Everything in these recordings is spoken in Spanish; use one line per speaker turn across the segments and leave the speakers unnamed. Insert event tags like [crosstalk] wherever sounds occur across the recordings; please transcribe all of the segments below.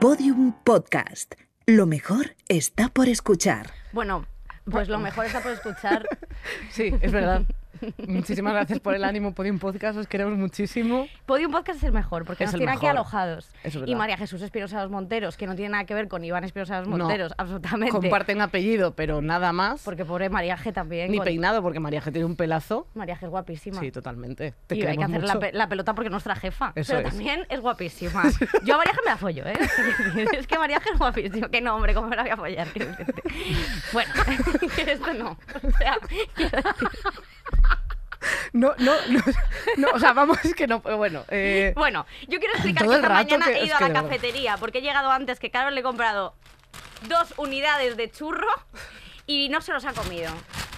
Podium Podcast. Lo mejor está por escuchar.
Bueno, pues lo mejor está por escuchar. [laughs] sí, es verdad. Muchísimas gracias por el ánimo,
Podium Podcast, os queremos muchísimo. Podium Podcast es el mejor, porque nos tiene aquí alojados.
y María Jesús Espirosa los Monteros, que no tiene nada que ver con Iván Espirosa los Monteros, absolutamente. Comparten
apellido, pero nada más.
Porque pobre María también. Ni peinado,
porque María tiene un pelazo.
María es guapísima. Sí,
totalmente. y hay que hacer
la, pelota porque es nuestra jefa. pero también es guapísima. [laughs] Yo a María me la follo, ¿eh? es que María G es guapísima. Que no, hombre, ¿cómo la voy a follar? bueno, [laughs] esto no. O sea,
[laughs] No, no, no, o sea, vamos, es que no, bueno. Eh, bueno,
yo quiero explicar que esta mañana he ido a la cafetería porque he llegado antes que Carlos le he comprado dos unidades de churro y no se los ha comido.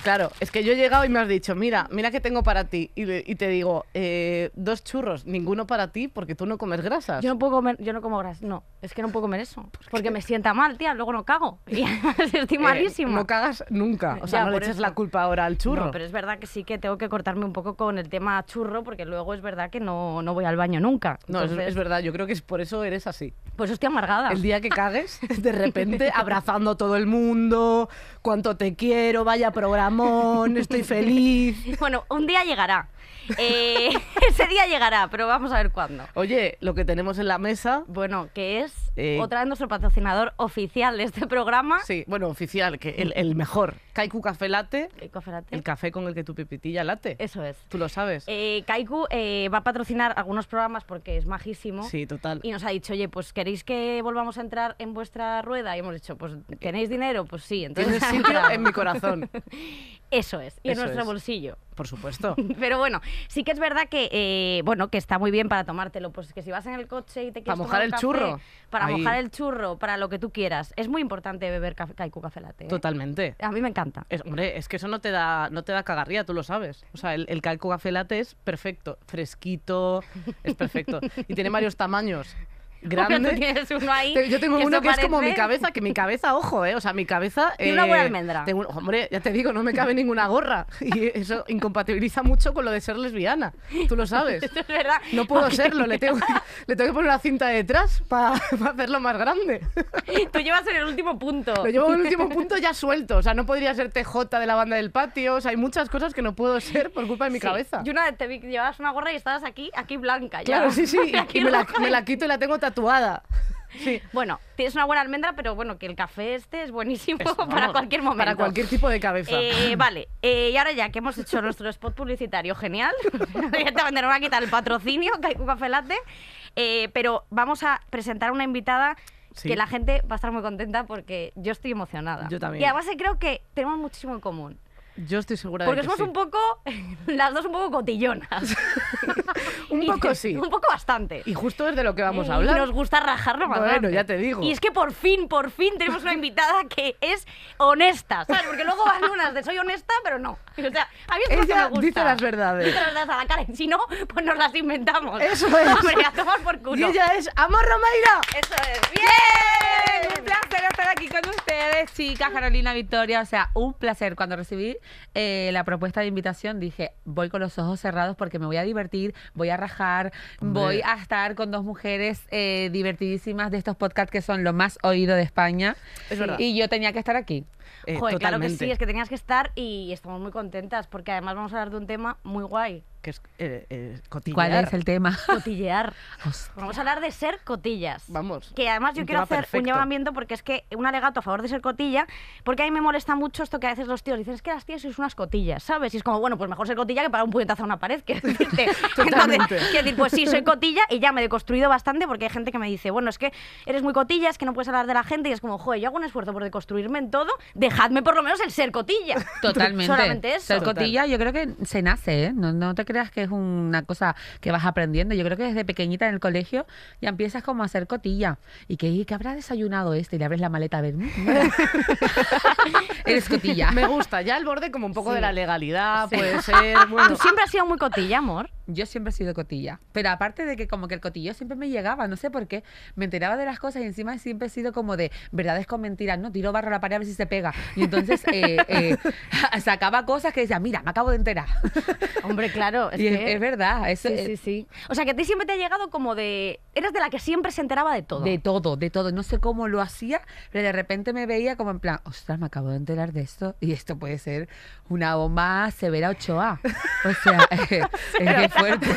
Claro, es que yo he llegado y me has dicho, mira, mira que tengo para ti. Y, te digo, eh, dos churros, ninguno para ti porque tú no comes grasas. Yo no
puedo comer, yo no como grasas, no, es que no puedo comer eso, porque me sienta mal, tía, luego no cago, [laughs] y
[laughs] estoy eh, malísimo. no cagas nunca. O sea, no le eches la culpa ahora al churro. pero es
verdad que sí que tengo que cortarme un poco con el tema churro, porque luego es verdad que no, no voy al baño nunca. No, es, verdad, yo creo que es por eso eres así. Pues estoy amargada. El día que cagues, [laughs] de repente abrazando
a todo el mundo, cuánto te quiero, vaya programa estoy feliz.
[laughs] Bueno, un día llegará. Eh, [laughs] ese día llegará, pero vamos a ver cuándo. Oye, lo que tenemos
en la mesa. Bueno, que es otra
vez nuestro patrocinador oficial de este programa. Sí,
bueno, oficial, que el, mejor. Kaiku Café
Latte. Café El
café con el que tu pipitilla late. Eso es. Tú lo sabes.
Eh, Kaiku eh, va a patrocinar algunos programas porque es majísimo. Sí, total. Y nos ha dicho, oye, pues queréis que volvamos a entrar en vuestra rueda. Y hemos dicho, pues tenéis dinero, pues sí. Entonces, [laughs] en mi corazón. [laughs] Eso es. Y en nuestro bolsillo. Por supuesto. [laughs] Pero bueno, sí que es verdad que, eh, bueno, que está muy bien para tomártelo. Pues que si vas en el coche y te quieres Para mojar el churro. Para para mojar el churro, para lo que tú quieras. Es muy importante beber ...caicu café latte. ¿eh?
Totalmente. A mí me encanta. hombre, es que eso no te da, no te da cagarría, tú lo sabes. O sea, el, el café latte es perfecto, fresquito, es perfecto. [laughs] y tiene varios tamaños grande. Yo tengo uno que es como mi cabeza, que mi cabeza, ojo, ¿eh? O sea, mi cabeza... Y una buena eh, almendra. tengo hombre, ya te digo, no me cabe ninguna gorra. Y eso incompatibiliza mucho con lo de ser lesbiana. Tú lo sabes. [laughs] Esto
es verdad. No puedo serlo, le tengo,
le tengo que poner una cinta detrás para hacerlo más grande.
Tú llevas en el último punto. Lo llevo en el último
punto ya suelto. O sea, no podría ser TJ de la banda del patio. O sea, hay muchas cosas que no puedo ser por culpa de mi cabeza. Yo
una vez te vi llevabas una gorra y estabas aquí, aquí blanca. Claro, sí, sí. [laughs] Y- me, la, me la
quito y la tengo tatuada. [laughs]
Sí. Bueno, tienes una buena almendra, pero bueno, que el café este es buenísimo [laughs] para cualquier momento. Para cualquier tipo de cabeza. Eh, [laughs] vale, eh, y ahora ya que hemos hecho nuestro spot publicitario genial, directamente me va a quitar el patrocinio, Café Latte, eh, pero vamos a presentar una invitada que la gente va a estar muy contenta porque yo estoy emocionada. Yo también. Y además creo que tenemos muchísimo en común.
Yo estoy segura Porque de que somos un
poco, [laughs] las dos un poco cotillonas. [laughs] un poco sí. Un poco bastante. Y justo es de lo que vamos a hablar. nos gusta rajarlo más Bueno, ya te digo. Y es que por fin, por fin tenemos una invitada que es honesta, ¿sabes? Porque luego van unas de soy honesta, pero no. O sea, a mí me gusta. dice las verdades. Dice las verdades a la cara. si no, pues nos las inventamos. Eso [laughs] es. Y ella es
Amor Romeira.
Eso es. ¡Bien!
¡Bien! Un placer estar aquí con ustedes, chicas. Carolina Victoria. O sea, un placer. Cuando recibí eh, la propuesta de invitación, dije, voy con los ojos cerrados porque me voy a divertir, voy a rajar, voy a estar con dos mujeres eh, divertidísimas de estos podcasts que son lo más oído de España. Y yo tenía que estar aquí. Eh, claro que sí, es que
tenías que estar y estamos muy contentas porque además vamos a hablar de un tema muy guay
que es eh, eh, ¿Cuál es el tema?
[laughs] Cotillear. Vamos a hablar de ser cotillas. Vamos. Que además yo quiero hacer un llamamiento porque es que un alegato a favor de ser cotilla, porque a mí me molesta mucho esto que a veces los tíos dicen, es que las tías sois unas cotillas, ¿sabes? Y es como, bueno, pues mejor ser cotilla que para un puñetazo a una pared. Que [laughs] decir, pues sí, soy cotilla y ya me he deconstruido bastante porque hay gente que me dice, bueno, es que eres muy cotilla, es que no puedes hablar de la gente y es como, joder, yo hago un esfuerzo por deconstruirme en todo, dejadme por lo menos el ser cotilla. Totalmente. Solamente eso. Ser cotilla
yo creo que se nace, ¿eh? No, no creas que es una cosa que vas aprendiendo. Yo creo que desde pequeñita en el colegio ya empiezas como a hacer cotilla. ¿Y que, que habrá desayunado este? Y le abres la maleta a ver. Mm, mm, mm.
[laughs] Eres cotilla. Me gusta.
Ya el borde como un poco de la legalidad
puede ser. [laughs]
Bueno. Tú siempre has sido muy cotilla, amor. Yo siempre he sido cotilla. Pero aparte de que como que el cotillo siempre me llegaba, no sé por qué. Me enteraba de las cosas y encima siempre he sido como de verdades con mentiras, ¿no? Tiro barro a la pared a ver si se pega. Y entonces eh, eh, [laughs] sacaba cosas que decía, mira, me acabo de enterar. Hombre, claro. Es, verdad. Eso sí. O sea, que a ti siempre te ha llegado como de eras de la que siempre se enteraba de todo. De todo, de todo. No sé cómo lo hacía, pero de repente me veía como en plan, ostras, me acabo de enterar de esto y esto puede ser una bomba severa 8A. O sea, [laughs] eh, es [laughs] que fuerte.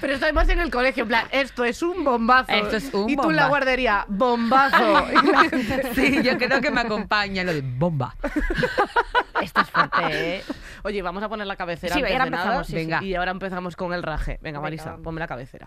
Pero estamos en el colegio, en plan, esto es un bombazo. Esto es un Y tú en la guardería, bombazo. [laughs] sí, yo creo que me acompaña
lo de bomba. Esto es fuerte, ¿eh? Oye, vamos
a poner la cabecera. Sí, ahora Venga. Y ahora empezamos con el raje. Venga, Marisa, ponme la cabecera.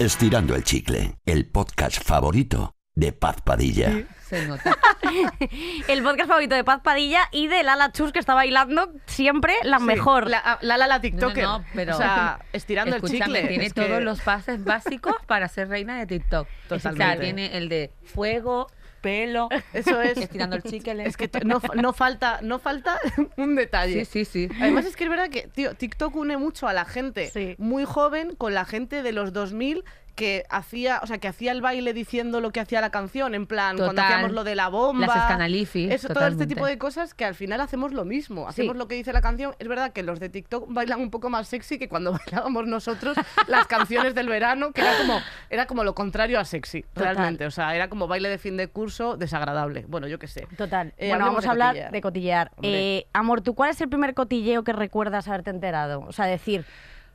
Estirando el chicle, el podcast favorito de Paz Padilla. [laughs] el podcast favorito de Paz Padilla y de Lala Chus, que está bailando siempre la mejor. La,
ah, Lala la TikToker. No, pero... O sea, estirando el chicle. tiene todos los pases básicos para ser reina de TikTok. O sea, tiene el de fuego, pelo. Eso es. Estirando el chicle. Es que no,
falta, no falta [laughs] un
detalle. Sí, sí, sí. Además es
que es verdad que, tío, TikTok une mucho a la gente muy joven con la gente de los 2000 que hacía, o sea, que hacía el baile diciendo lo que hacía la canción, en plan, cuando hacíamos lo de la bomba. Las Eso, todo este tipo de cosas que al final hacemos lo mismo. Hacemos lo que dice la canción. Es verdad que los de TikTok bailan un poco más sexy que cuando [laughs] bailábamos nosotros las canciones del verano, que era como, era como lo contrario a sexy, realmente. O sea, era como baile de fin de curso desagradable. Bueno, yo qué sé.
Total. Eh, bueno, vamos a hablar de cotillear. Eh, amor, ¿tú cuál es el primer cotilleo que recuerdas haberte enterado? O sea, decir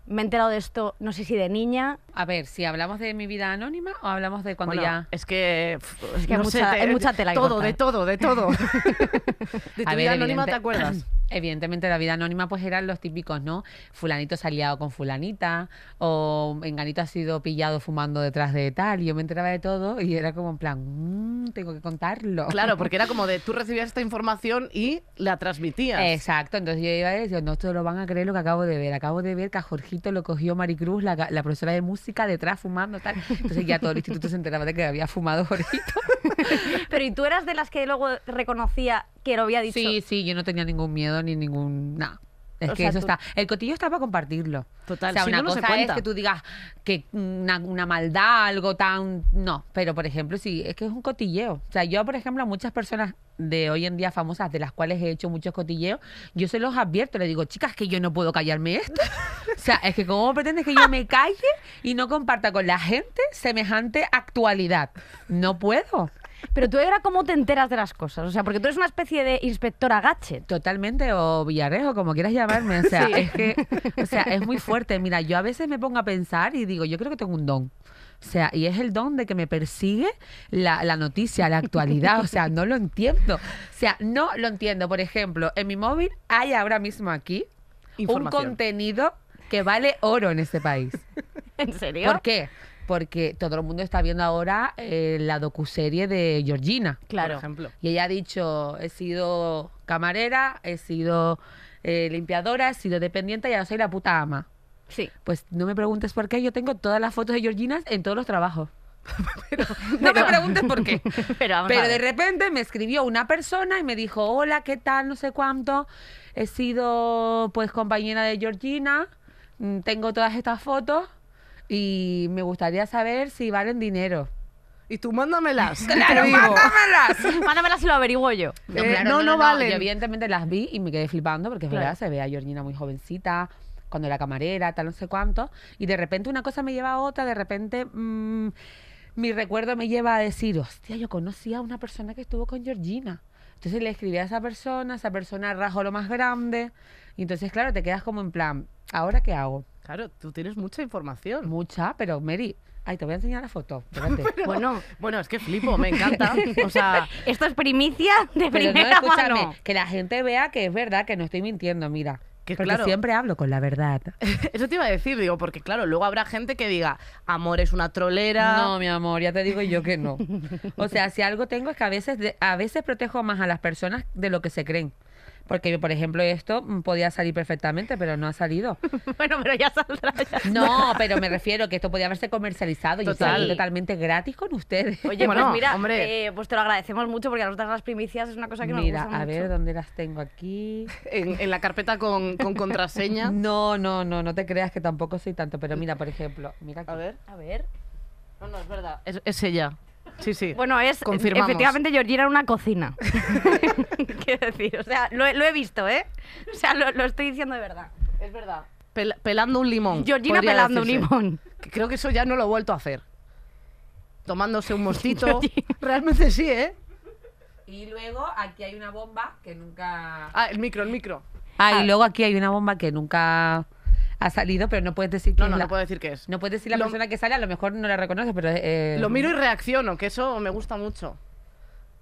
me he enterado de esto, no sé si de niña.
A ver, si hablamos de mi vida anónima o hablamos de cuando ya. Es que, es mucha, tela. Todo, de todo,
de todo. [laughs] de tu vida anónima te
acuerdas evidentemente la vida anónima pues eran los típicos, ¿no? Fulanito se ha liado con fulanita o enganito ha sido pillado fumando detrás de tal y yo me enteraba de todo y era como en plan, mmm, tengo que contarlo. Claro, [laughs] porque era como
de tú recibías esta información y la transmitías.
Exacto, entonces yo iba a decir, no, esto lo van a creer lo que acabo de ver, acabo de ver que a Jorgito lo cogió Maricruz, la, la profesora de música, detrás fumando tal. Entonces ya todo el instituto se enteraba de que había fumado Jorgito. [laughs] Pero ¿y tú
eras de las que luego reconocía
que lo había dicho? Sí, sí, yo no tenía ningún miedo ni ningún... nada. Es que eso está. El cotillo está para compartirlo. Total. O sea, una no cosa es que tú digas que una, maldad, algo tan. No. Pero, por ejemplo, sí, es que es un cotilleo. O sea, yo, por ejemplo, a muchas personas de hoy en día famosas, de las cuales he hecho muchos cotilleos, yo se los advierto. Le digo, chicas, que yo no puedo callarme esto. [laughs] o sea, es que, ¿cómo pretendes que yo me calle y no comparta con la gente semejante actualidad? No puedo. Pero tú era cómo te enteras de las cosas. O sea, porque tú eres una especie de inspectora gache. Totalmente, o Villarejo, como quieras llamarme. O sea, es que, o sea, es muy fuerte. Mira, yo a veces me pongo a pensar y digo, yo creo que tengo un don. O sea, y es el don de que me persigue la, la, noticia, la actualidad. O sea, no lo entiendo. O sea, no lo entiendo. Por ejemplo, en mi móvil hay ahora mismo aquí un contenido que vale oro en este país.
[laughs] ¿En serio? ¿Por qué?
porque todo el mundo está viendo ahora eh, la docuserie de Georgina, claro. por ejemplo. Y ella ha dicho, he sido camarera, he sido eh, limpiadora, he sido dependiente y ahora soy la puta ama. Sí. Pues no me preguntes por qué, yo tengo todas las fotos de Georgina en todos los trabajos. [laughs] no me preguntes
por qué. [laughs] Pero, pero de
repente me escribió una persona y me dijo, hola, ¿qué tal? No sé cuánto. He sido pues compañera de Georgina, mm, tengo todas estas fotos y me gustaría saber si valen dinero. Y tú mándamelas. [laughs] Claro, mándamelas.
[laughs] mándamelas y lo averiguo yo. Eh, no, no, vale. Yo
evidentemente las vi y me quedé flipando porque es verdad, se ve a Georgina muy jovencita, cuando era camarera, tal, no sé cuánto. Y de repente una cosa me lleva a otra, de repente mm, mi recuerdo me lleva a decir, hostia, yo conocía a una persona que estuvo con Georgina. Entonces le escribí a esa persona, esa persona rajó lo más grande. Y entonces, claro, te quedas como en plan, ¿ahora qué hago? Claro, tú tienes mucha información. Mucha, pero Mary, Ay, te voy a enseñar la foto. [laughs] bueno,
bueno, es que flipo, me encanta. [laughs]
esto es primicia de primera no, mano. Que la gente vea que es verdad, que no estoy mintiendo, mira. Que, claro, siempre hablo con la verdad. [laughs] Eso te iba a decir, digo, porque claro, luego habrá gente que diga, amor es una trolera. No, mi amor, ya te digo yo que no. O sea, si algo tengo es que a veces protejo más a las personas de lo que se creen. Porque, por ejemplo, esto podía salir perfectamente, pero no ha salido.
[laughs] bueno, pero ya saldrá. no, pero me
refiero que esto podía haberse comercializado y totalmente gratis con ustedes. Oye, pues mira, eh,
pues te lo agradecemos mucho
porque a nosotras las primicias es una cosa que mira, nos gusta mucho. a ver dónde las tengo aquí. [laughs] En, la carpeta con, contraseña. [laughs] no, no, no, no te creas que tampoco soy tanto, pero mira, por ejemplo, mira aquí. A ver,
a ver. No, no, es verdad.
es ella.
Sí, sí. Bueno, es efectivamente
Georgina era una cocina.
[laughs] Quiero decir, o sea, lo, he visto, ¿eh? O sea, lo, estoy diciendo de verdad. Es verdad.
pelando un limón. Georgina pelando un limón. Creo que eso ya no lo he vuelto a hacer. Tomándose un [laughs] mostito. Realmente sí, ¿eh?
Y luego aquí hay una bomba que nunca. Ah, el micro, el micro. ah, y ah. luego aquí hay una bomba que nunca ha salido, pero no puedes decir quién No, no, no puedo decir qué es. No puedes decir la persona que
sale, a lo mejor no la reconoces, pero... Eh, lo miro y reacciono, que eso me gusta mucho.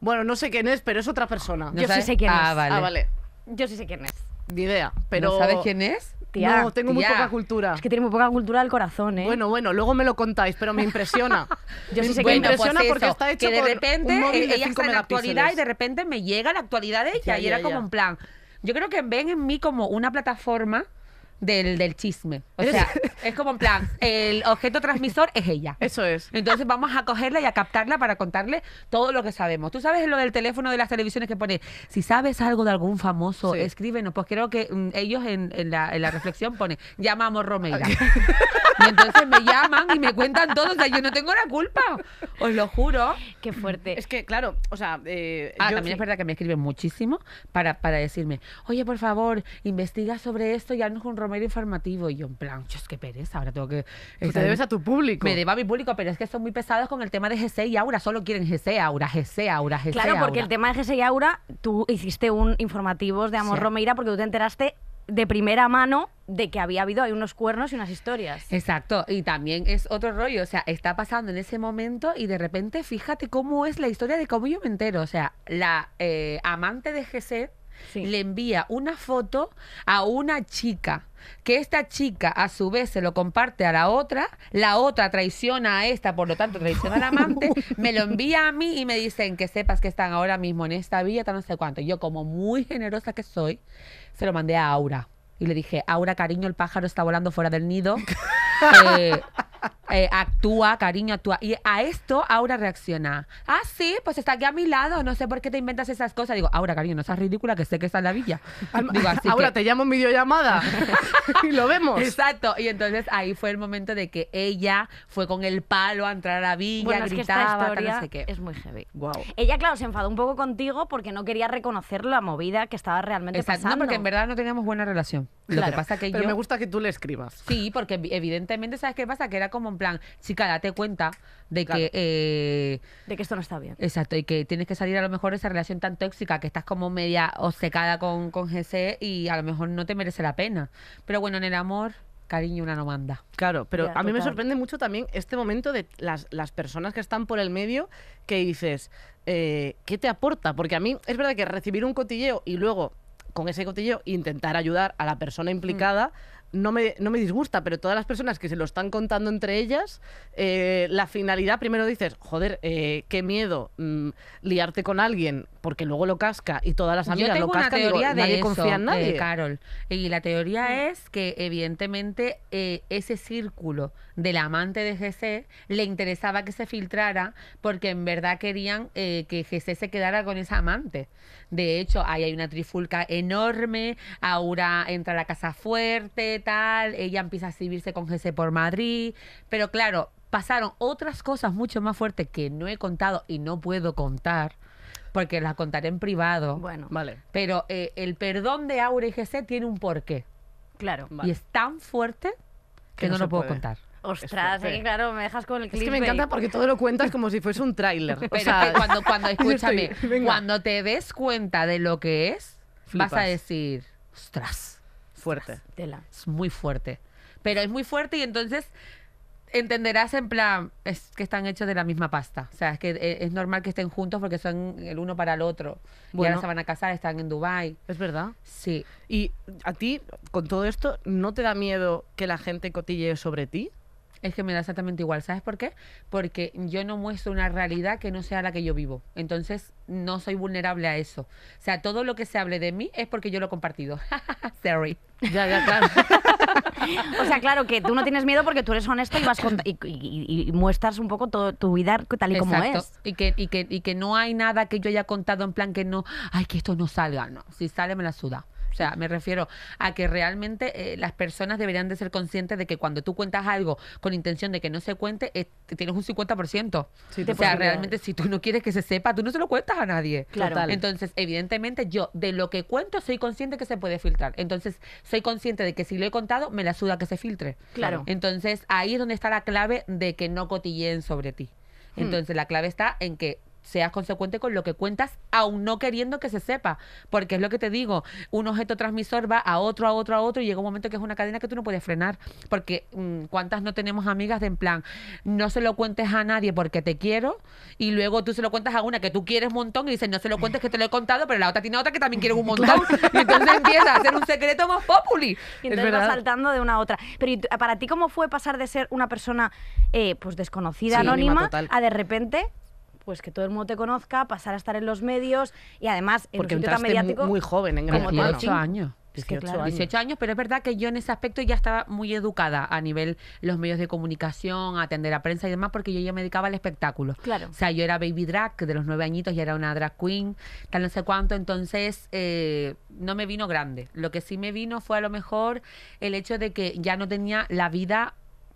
Bueno, no sé quién es, pero es otra persona. Yo sí sé quién ah, es. Vale. Ah, vale. Yo sí sé quién es. Ni idea, pero... sabes quién es? no, tengo muy poca cultura. Es que tiene muy poca cultura del corazón, ¿eh? Bueno, bueno, luego me lo
contáis, pero me impresiona. [laughs] Yo sí sé que me pues impresiona porque está hecho de repente con ella está en la actualidad y de repente me llega la actualidad de ella y era como un en plan. Yo creo que ven en mí como una plataforma del, del chisme. O sea, es como en plan, el objeto transmisor es ella. Eso es. Entonces vamos a cogerla y a captarla para contarle todo lo que sabemos. Tú sabes lo del teléfono de las televisiones que pone, si sabes algo de algún famoso, escríbenos. Pues creo que mm, ellos en, la, en la reflexión pone, llamamos Romera. Y entonces me llaman y me cuentan todo. O sea, yo no tengo la culpa. Os lo juro. Qué fuerte. Es que, claro, o sea. Eh, ah, también es verdad que me escriben muchísimo para, para decirme, oye, por favor, investiga sobre esto y haznos un informativo. Y yo, en plan, es que pereza, ahora tengo que. Pues te debes a tu público. Me debo a mi público, pero es que son muy pesados con el tema de GC y Aura. Solo quieren GC, Aura, GC, Aura, GC. Claro, porque el
tema de GC y Aura, tú hiciste un informativo de Amor Romeira porque tú te enteraste de
primera mano de que había habido hay unos cuernos y unas historias. Exacto, y también es otro rollo, o sea, está pasando en ese momento y de repente fíjate cómo es la historia de cómo yo me entero, o sea, la eh, amante de GC le envía una foto a una chica que esta chica a su vez se lo comparte a la otra, la otra traiciona a esta, por lo tanto traiciona al amante, me lo envía a mí y me dicen que sepas que están ahora mismo en esta villa, no sé cuánto. Yo como muy generosa que soy, se lo mandé a Aura. Y le dije, Aura, cariño, el pájaro está volando fuera del nido. Eh, eh, actúa, cariño, actúa. Y a esto Aura reacciona. Ah, sí, pues está aquí a mi lado. No sé por qué te inventas esas cosas. Digo, Aura, cariño, no seas ridícula, que sé que está en la villa. Digo, Aura, te llamo en videollamada. [laughs] [laughs] y lo vemos. Exacto. Y entonces ahí fue el momento de que ella fue con el palo a entrar a la villa, a es muy heavy. Wow.
Ella, claro, se enfadó un poco contigo porque no quería reconocer la movida que estaba realmente pasando. porque en verdad
no teníamos buena relación. Lo que pasa que Pero me gusta que tú le escribas. Sí, porque evidentemente ¿sabes qué pasa? Que era como en plan, chica, date cuenta de que... Eh, de que esto no está bien. Exacto, y que tienes que salir a lo mejor de esa relación tan tóxica que estás como media obcecada con, con GC y a lo mejor no te merece la pena. Pero bueno, en el amor cariño una no manda. Claro, pero a mí me sorprende mucho también
este momento de las, personas que están por el medio que dices, eh, ¿qué te aporta? Porque a mí es verdad que recibir un cotilleo y luego con ese cotilleo intentar ayudar a la persona implicada mm no me, no me disgusta, pero todas las personas que se lo están contando entre ellas, eh, la finalidad primero dices, joder, eh, qué miedo mm, liarte con
alguien, porque luego lo casca y todas las amigas lo cascan. nadie en eh, nadie. Carol. Y la teoría mm. es que evidentemente ese círculo del amante de GC le interesaba que se filtrara porque en verdad querían que GC se quedara con esa amante. De hecho, ahí hay una trifulca enorme. Aura entra a la casa fuerte, tal. Ella empieza a civilse con Jesse por Madrid. Pero claro, pasaron otras cosas mucho más fuertes que no he contado y no puedo contar porque las contaré en privado. Bueno, vale. Pero eh, el perdón de Aura y GC tiene un porqué.
Claro. Y es
tan fuerte que, no, lo puedo contar.
Ostras, claro, me
dejas con el clip. Es que me encanta porque
todo lo cuentas como si fuese un tráiler. o [laughs] sea, cuando, cuando, [laughs] escúchame,
cuando te des cuenta de lo que es, vas a decir, ostras. Fuerte. Es muy fuerte. Pero es muy fuerte y entonces entenderás en plan, es que están hechos de la misma pasta. O sea, es que eh, es normal que estén juntos porque son el uno para el otro. y ahora se van a casar, están en Dubai Es verdad. Sí. ¿Y a ti, con todo esto, no te da miedo que la gente cotille sobre ti? es que me da exactamente igual. ¿Sabes por qué? Porque yo no muestro una realidad que no sea la que yo vivo. Entonces, no soy vulnerable a eso. O sea, todo lo que se hable de mí es porque yo lo he compartido. [laughs] Sorry. Ya, ya, claro. [laughs] o sea, claro que tú no tienes miedo porque tú eres honesto y vas y, muestras un poco todo, tu
vida tal y como es.
Y que, y, que, y que no hay nada que yo haya contado en plan que no, ay, que esto no salga. No, si sale me la suda. O sea, me refiero a que realmente eh, las personas deberían de ser conscientes de que cuando tú cuentas algo con intención de que no se cuente, eh, tienes un 50%. o sea, realmente si tú no quieres que se sepa, tú no se lo cuentas a nadie. Claro. Entonces, evidentemente yo de lo que cuento soy consciente que se puede filtrar. Entonces, soy consciente de que si lo he contado, me la suda que se filtre. Claro. Entonces, ahí es donde está la clave de que no cotilleen sobre ti. Hmm. Entonces, la clave está en que seas consecuente con lo que cuentas, aún no queriendo que se sepa, porque es lo que te digo, un objeto transmisor va a otro, a otro, a otro, y llega un momento que es una cadena que tú no puedes frenar, porque mm, cuántas no tenemos amigas de en plan, no se lo cuentes a nadie porque te quiero, y luego tú se lo cuentas a una que tú quieres un montón, y dices, no se lo cuentes que te lo he contado, pero la otra tiene otra que también quiere un [laughs] montón, y entonces empieza a ser un secreto más populi.
Y entonces va saltando de una a otra. Pero para ti cómo fue pasar de ser una persona eh, pues desconocida, anónima a de repente pues que todo el mundo te conozca, pasar a estar en los
medios y además en Porque un sitio Muy, muy joven, en Gran Tenía 18 años. 18, es que, claro, 18 años. pero es verdad que yo en ese aspecto ya estaba muy educada a nivel los medios de comunicación, atender a prensa y demás, porque yo ya me dedicaba al espectáculo. Claro. O sea, yo era baby drag, de los nueve añitos y era una drag queen, tal no sé cuánto, entonces eh, no me vino grande. Lo que sí me vino fue a lo mejor el hecho de que ya no tenía la vida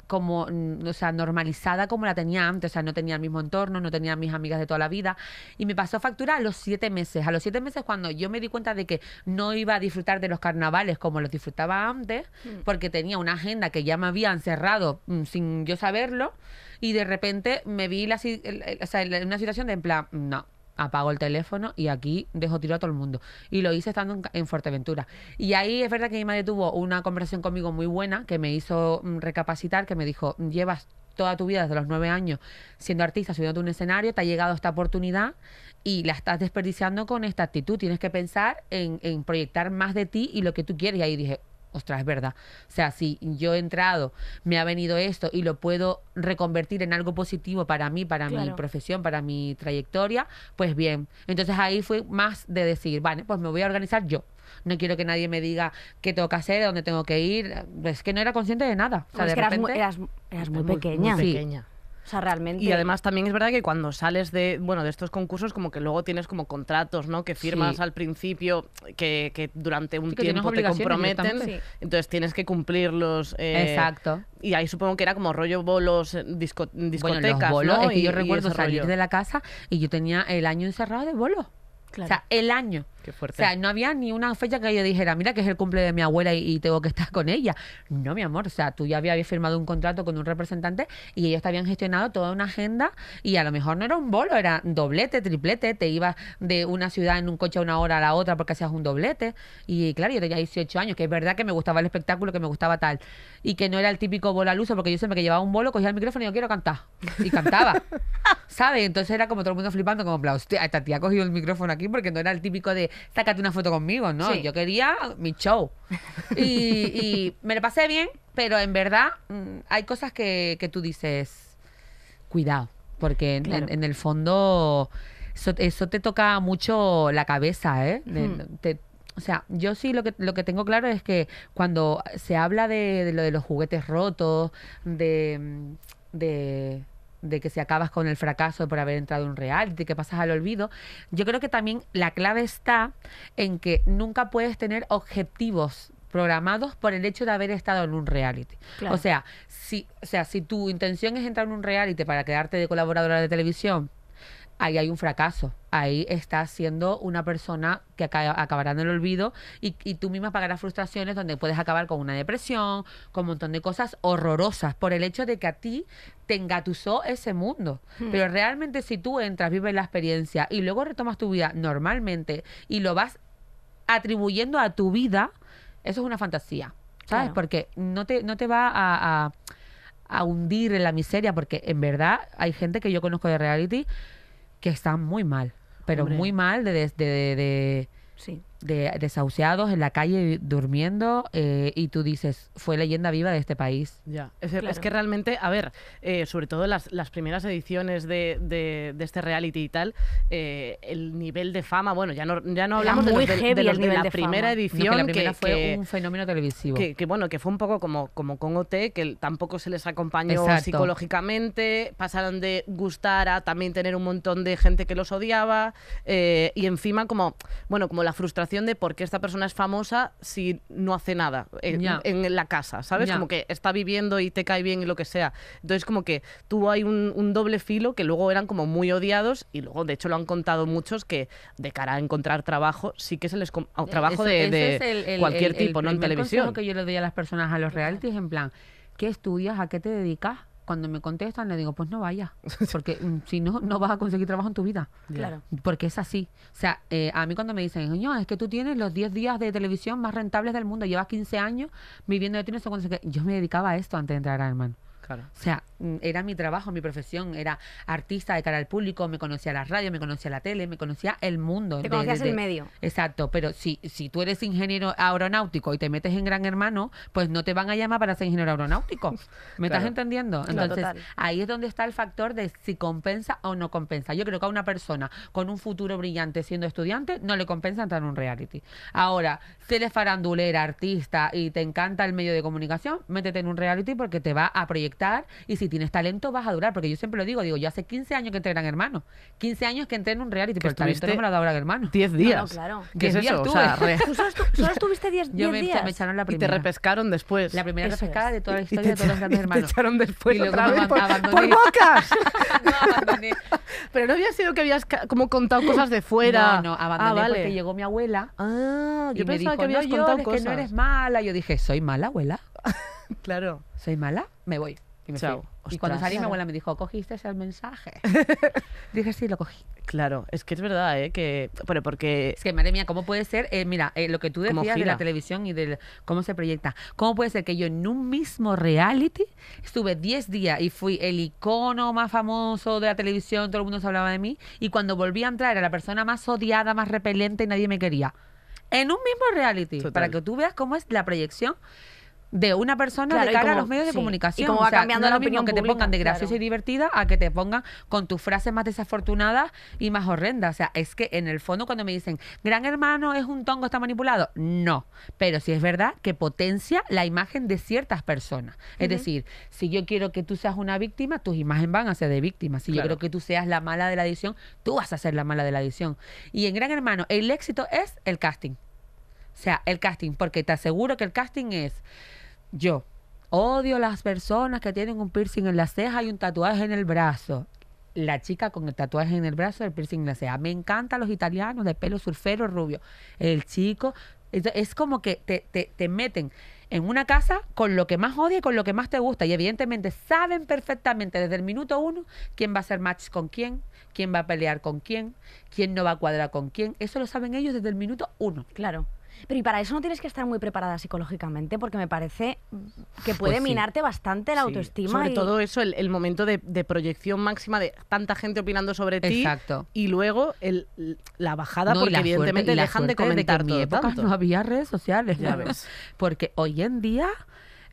como, mm, o sea, normalizada como la tenía antes, o sea, no tenía el mismo entorno, no tenía mis amigas de toda la vida, y me pasó factura a los siete meses, a los siete meses cuando yo me di cuenta de que no iba a disfrutar de los carnavales como los disfrutaba antes, mm. porque tenía una agenda que ya me habían cerrado mm, sin yo saberlo, y de repente me vi la, o sea, en una situación de en plan, no, apago el teléfono y aquí dejo tiro a todo el mundo. Y lo hice estando en, Fuerteventura. Y ahí es verdad que mi madre tuvo una conversación conmigo muy buena que me hizo mm, recapacitar, que me dijo, llevas toda tu vida desde los nueve años siendo artista, subiendo a un escenario, te ha llegado esta oportunidad y la estás desperdiciando con esta actitud. Tienes que pensar en, en proyectar más de ti y lo que tú quieres. Y ahí dije, ostras, es verdad. O sea, si yo he entrado, me ha venido esto y lo puedo reconvertir en algo positivo para mí, para mi profesión, para mi trayectoria, pues bien. Entonces ahí fue más de decir, vale, pues me voy a organizar yo. No quiero que nadie me diga qué tengo que hacer, dónde tengo que ir. Es que no era consciente de nada. O que eras, muy, pequeña realmente. Y
además también es verdad que cuando sales de, bueno, de estos concursos, como que luego tienes como contratos, ¿no? Que firmas al principio, que, durante un tiempo te comprometen. Entonces tienes que cumplirlos. Eh, Exacto. Y ahí supongo que era como rollo bolos, eh, disco,
discotecas. yo recuerdo salir de la casa y yo tenía el año encerrado de bolos. O sea, el año fuerte. O sea, no había ni una fecha que yo dijera, mira que es el cumple de mi abuela y, tengo que estar con ella. No, mi amor, o sea, tú ya habías firmado un contrato con un representante y ellos te habían gestionado toda una agenda y a lo mejor no era un bolo, era doblete, triplete, te ibas de una ciudad en un coche a una hora a la otra porque hacías un doblete. Y claro, yo tenía 18 años, que es verdad que me gustaba el espectáculo, que me gustaba tal. Y que no era el típico bolo al uso, porque yo siempre que llevaba un bolo, cogía el micrófono y yo quiero cantar. Y cantaba. [laughs] ¿Sabes? Entonces era como todo el mundo flipando, como, hostia, esta tía ha cogido el micrófono aquí porque no era el típico de sácate una foto conmigo, ¿no? Yo quería mi show. [laughs] Y, me lo pasé bien, pero en verdad mm, hay cosas que, tú dices, cuidado, porque en, el fondo eso, te toca mucho la cabeza, ¿eh? Hmm. o sea, yo sí lo que, lo que tengo claro es que cuando se habla de, de lo de los juguetes rotos, de, mm, de de que si acabas con el fracaso por haber entrado en un reality, que pasas al olvido, yo creo que también la clave está en que nunca puedes tener objetivos programados por el hecho de haber estado en un reality. O sea, si, o sea, si tu intención es entrar en un reality para quedarte de colaboradora de televisión, ahí hay un fracaso. Ahí estás siendo una persona que acabará en el olvido y, y, tú misma pagarás frustraciones donde puedes acabar con una depresión, con un montón de cosas horrorosas por el hecho de que a ti te engatusó ese mundo. Hmm. Pero realmente si tú entras, vives la experiencia y luego retomas tu vida normalmente y lo vas atribuyendo a tu vida, eso es una fantasía. ¿Sabes? Porque no te, no te va a, hundir en la miseria, porque en verdad hay gente que yo conozco de reality que está muy mal, pero muy mal de, de sí desahuciados en la calle durmiendo eh, y tú dices, fue leyenda viva de este país. Ya,
es, que realmente, a ver, eh, sobre todo las, las primeras ediciones de, de, este reality y tal, eh, el nivel de fama, bueno, ya no, ya no hablamos de, los, de, la primera edición. que la primera fue un
fenómeno televisivo. Que,
bueno, que fue un poco como, como con OT, que tampoco se les acompañó psicológicamente, pasaron de gustar a también tener un montón de gente que los odiaba y encima como, bueno, como la frustración de por qué esta persona es famosa si no hace nada en, la casa, ¿sabes? Como que está viviendo y te cae bien y lo que sea. Entonces, como que tuvo ahí un, doble filo que luego eran como muy odiados y luego, de hecho, lo han contado muchos que de cara a encontrar trabajo, sí que se les. Eh, trabajo de, cualquier tipo, ¿no? En televisión. que
yo le doy a las personas a los realities en plan, ¿qué estudias? ¿A qué te dedicas? cuando me contestan le digo, pues no vaya porque mm, si no, no vas a conseguir trabajo en tu vida. Claro. Porque es así. O sea, eh, a mí cuando me dicen, no, es que tú tienes los 10 días de televisión más rentables del mundo, llevas 15 años viviendo de ti, no yo me dedicaba a esto antes de entrar a Hermano. Claro. O sea, Mm, era mi trabajo, mi profesión, era artista de cara al público, me conocía la radio, me conocía la tele, me conocía el mundo. Te conocías el medio. Exacto, pero si, si tú eres ingeniero aeronáutico y te metes en Gran Hermano, pues no te van a llamar para ser ingeniero aeronáutico. [laughs] ¿Me estás entendiendo? Entonces, ahí es donde está el factor de si compensa o no compensa. Yo creo que a una persona con un futuro brillante siendo estudiante, no le compensa entrar en un reality. Ahora, si eres farandulera, artista y te encanta el medio de comunicación, métete en un reality porque te va a proyectar y si si tienes talento vas a durar, porque yo siempre lo digo, digo, yo hace 15 años que entré Gran Hermano, 15 años que entré en un reality, pero el talento no me lo ha dado Gran Hermano. 10 días. No, ¿Qué es eso? O solo, estuviste 10 días. Y te
repescaron después. La primera repescada de toda la historia de todos los grandes [laughs] hermanos. te echaron después y luego otra vez por, por, bocas. [laughs] no, pero no había sido que habías como contado cosas de fuera. No, no, ah, abandoné porque
llegó mi abuela. Ah, yo y pensaba me dijo, que habías no, contado yo, cosas. que no eres mala. Yo dije, ¿soy mala, abuela? [laughs] claro. ¿Soy mala? Me voy. Y cuando salí, mi abuela me dijo, ¿cogiste el mensaje? [laughs] Dije, sí, lo cogí. Claro, es que es verdad, ¿eh? Que, bueno, porque... Es que, madre mía, ¿cómo puede ser? Eh, mira, eh, lo que tú decías de la televisión y de cómo se proyecta. ¿Cómo puede ser que yo en un mismo reality estuve 10 días y fui el icono más famoso de la televisión, todo el mundo se hablaba de mí, y cuando volví a entrar era la persona más odiada, más repelente y nadie me quería? En un mismo reality, para que tú veas cómo es la proyección de una persona de cara a los medios de comunicación. o sea, cambiando no la opinión que te pongan de graciosa y divertida a que te pongan con tus frases más desafortunadas y más horrendas. O sea, es que en el fondo cuando me dicen, gran hermano es un tongo, está manipulado, no. Pero sí es verdad que potencia la imagen de ciertas personas. Es decir, si yo quiero que tú seas una víctima, tus imágenes van a ser de víctima. Si yo creo que tú seas la mala de la edición, tú vas a ser la mala de la edición. Y en Gran Hermano, el éxito es el casting. O sea, el casting, porque te aseguro que el casting es yo odio las personas que tienen un piercing en la ceja y un tatuaje en el brazo. La chica con el tatuaje en el brazo y el piercing en la ceja. Me encantan los italianos de pelo surfero rubio. El chico. Es como que te, te, te meten en una casa con lo que más odia y con lo que más te gusta. Y evidentemente saben perfectamente desde el minuto uno quién va a hacer match con quién, quién va a pelear con quién, quién no va a cuadrar con quién. Eso lo saben ellos desde el minuto uno. Claro. Pero y para eso no tienes que estar muy preparada psicológicamente,
porque me parece que puede pues minarte bastante la autoestima. Sobre todo
eso, el, momento de, proyección máxima de tanta gente opinando sobre ti. Exacto.
Y
luego el,
la bajada, porque evidentemente dejan de comentar mi época no había redes sociales, ya ves. porque hoy en día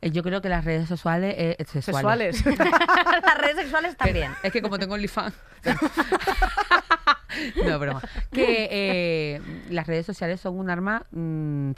eh, yo creo que las redes sexuales... Eh, eh sexuales. [laughs] las redes sexuales también. Es, que como tengo OnlyFans... [laughs] no, broma. Que eh, las redes sociales son un arma... Mm,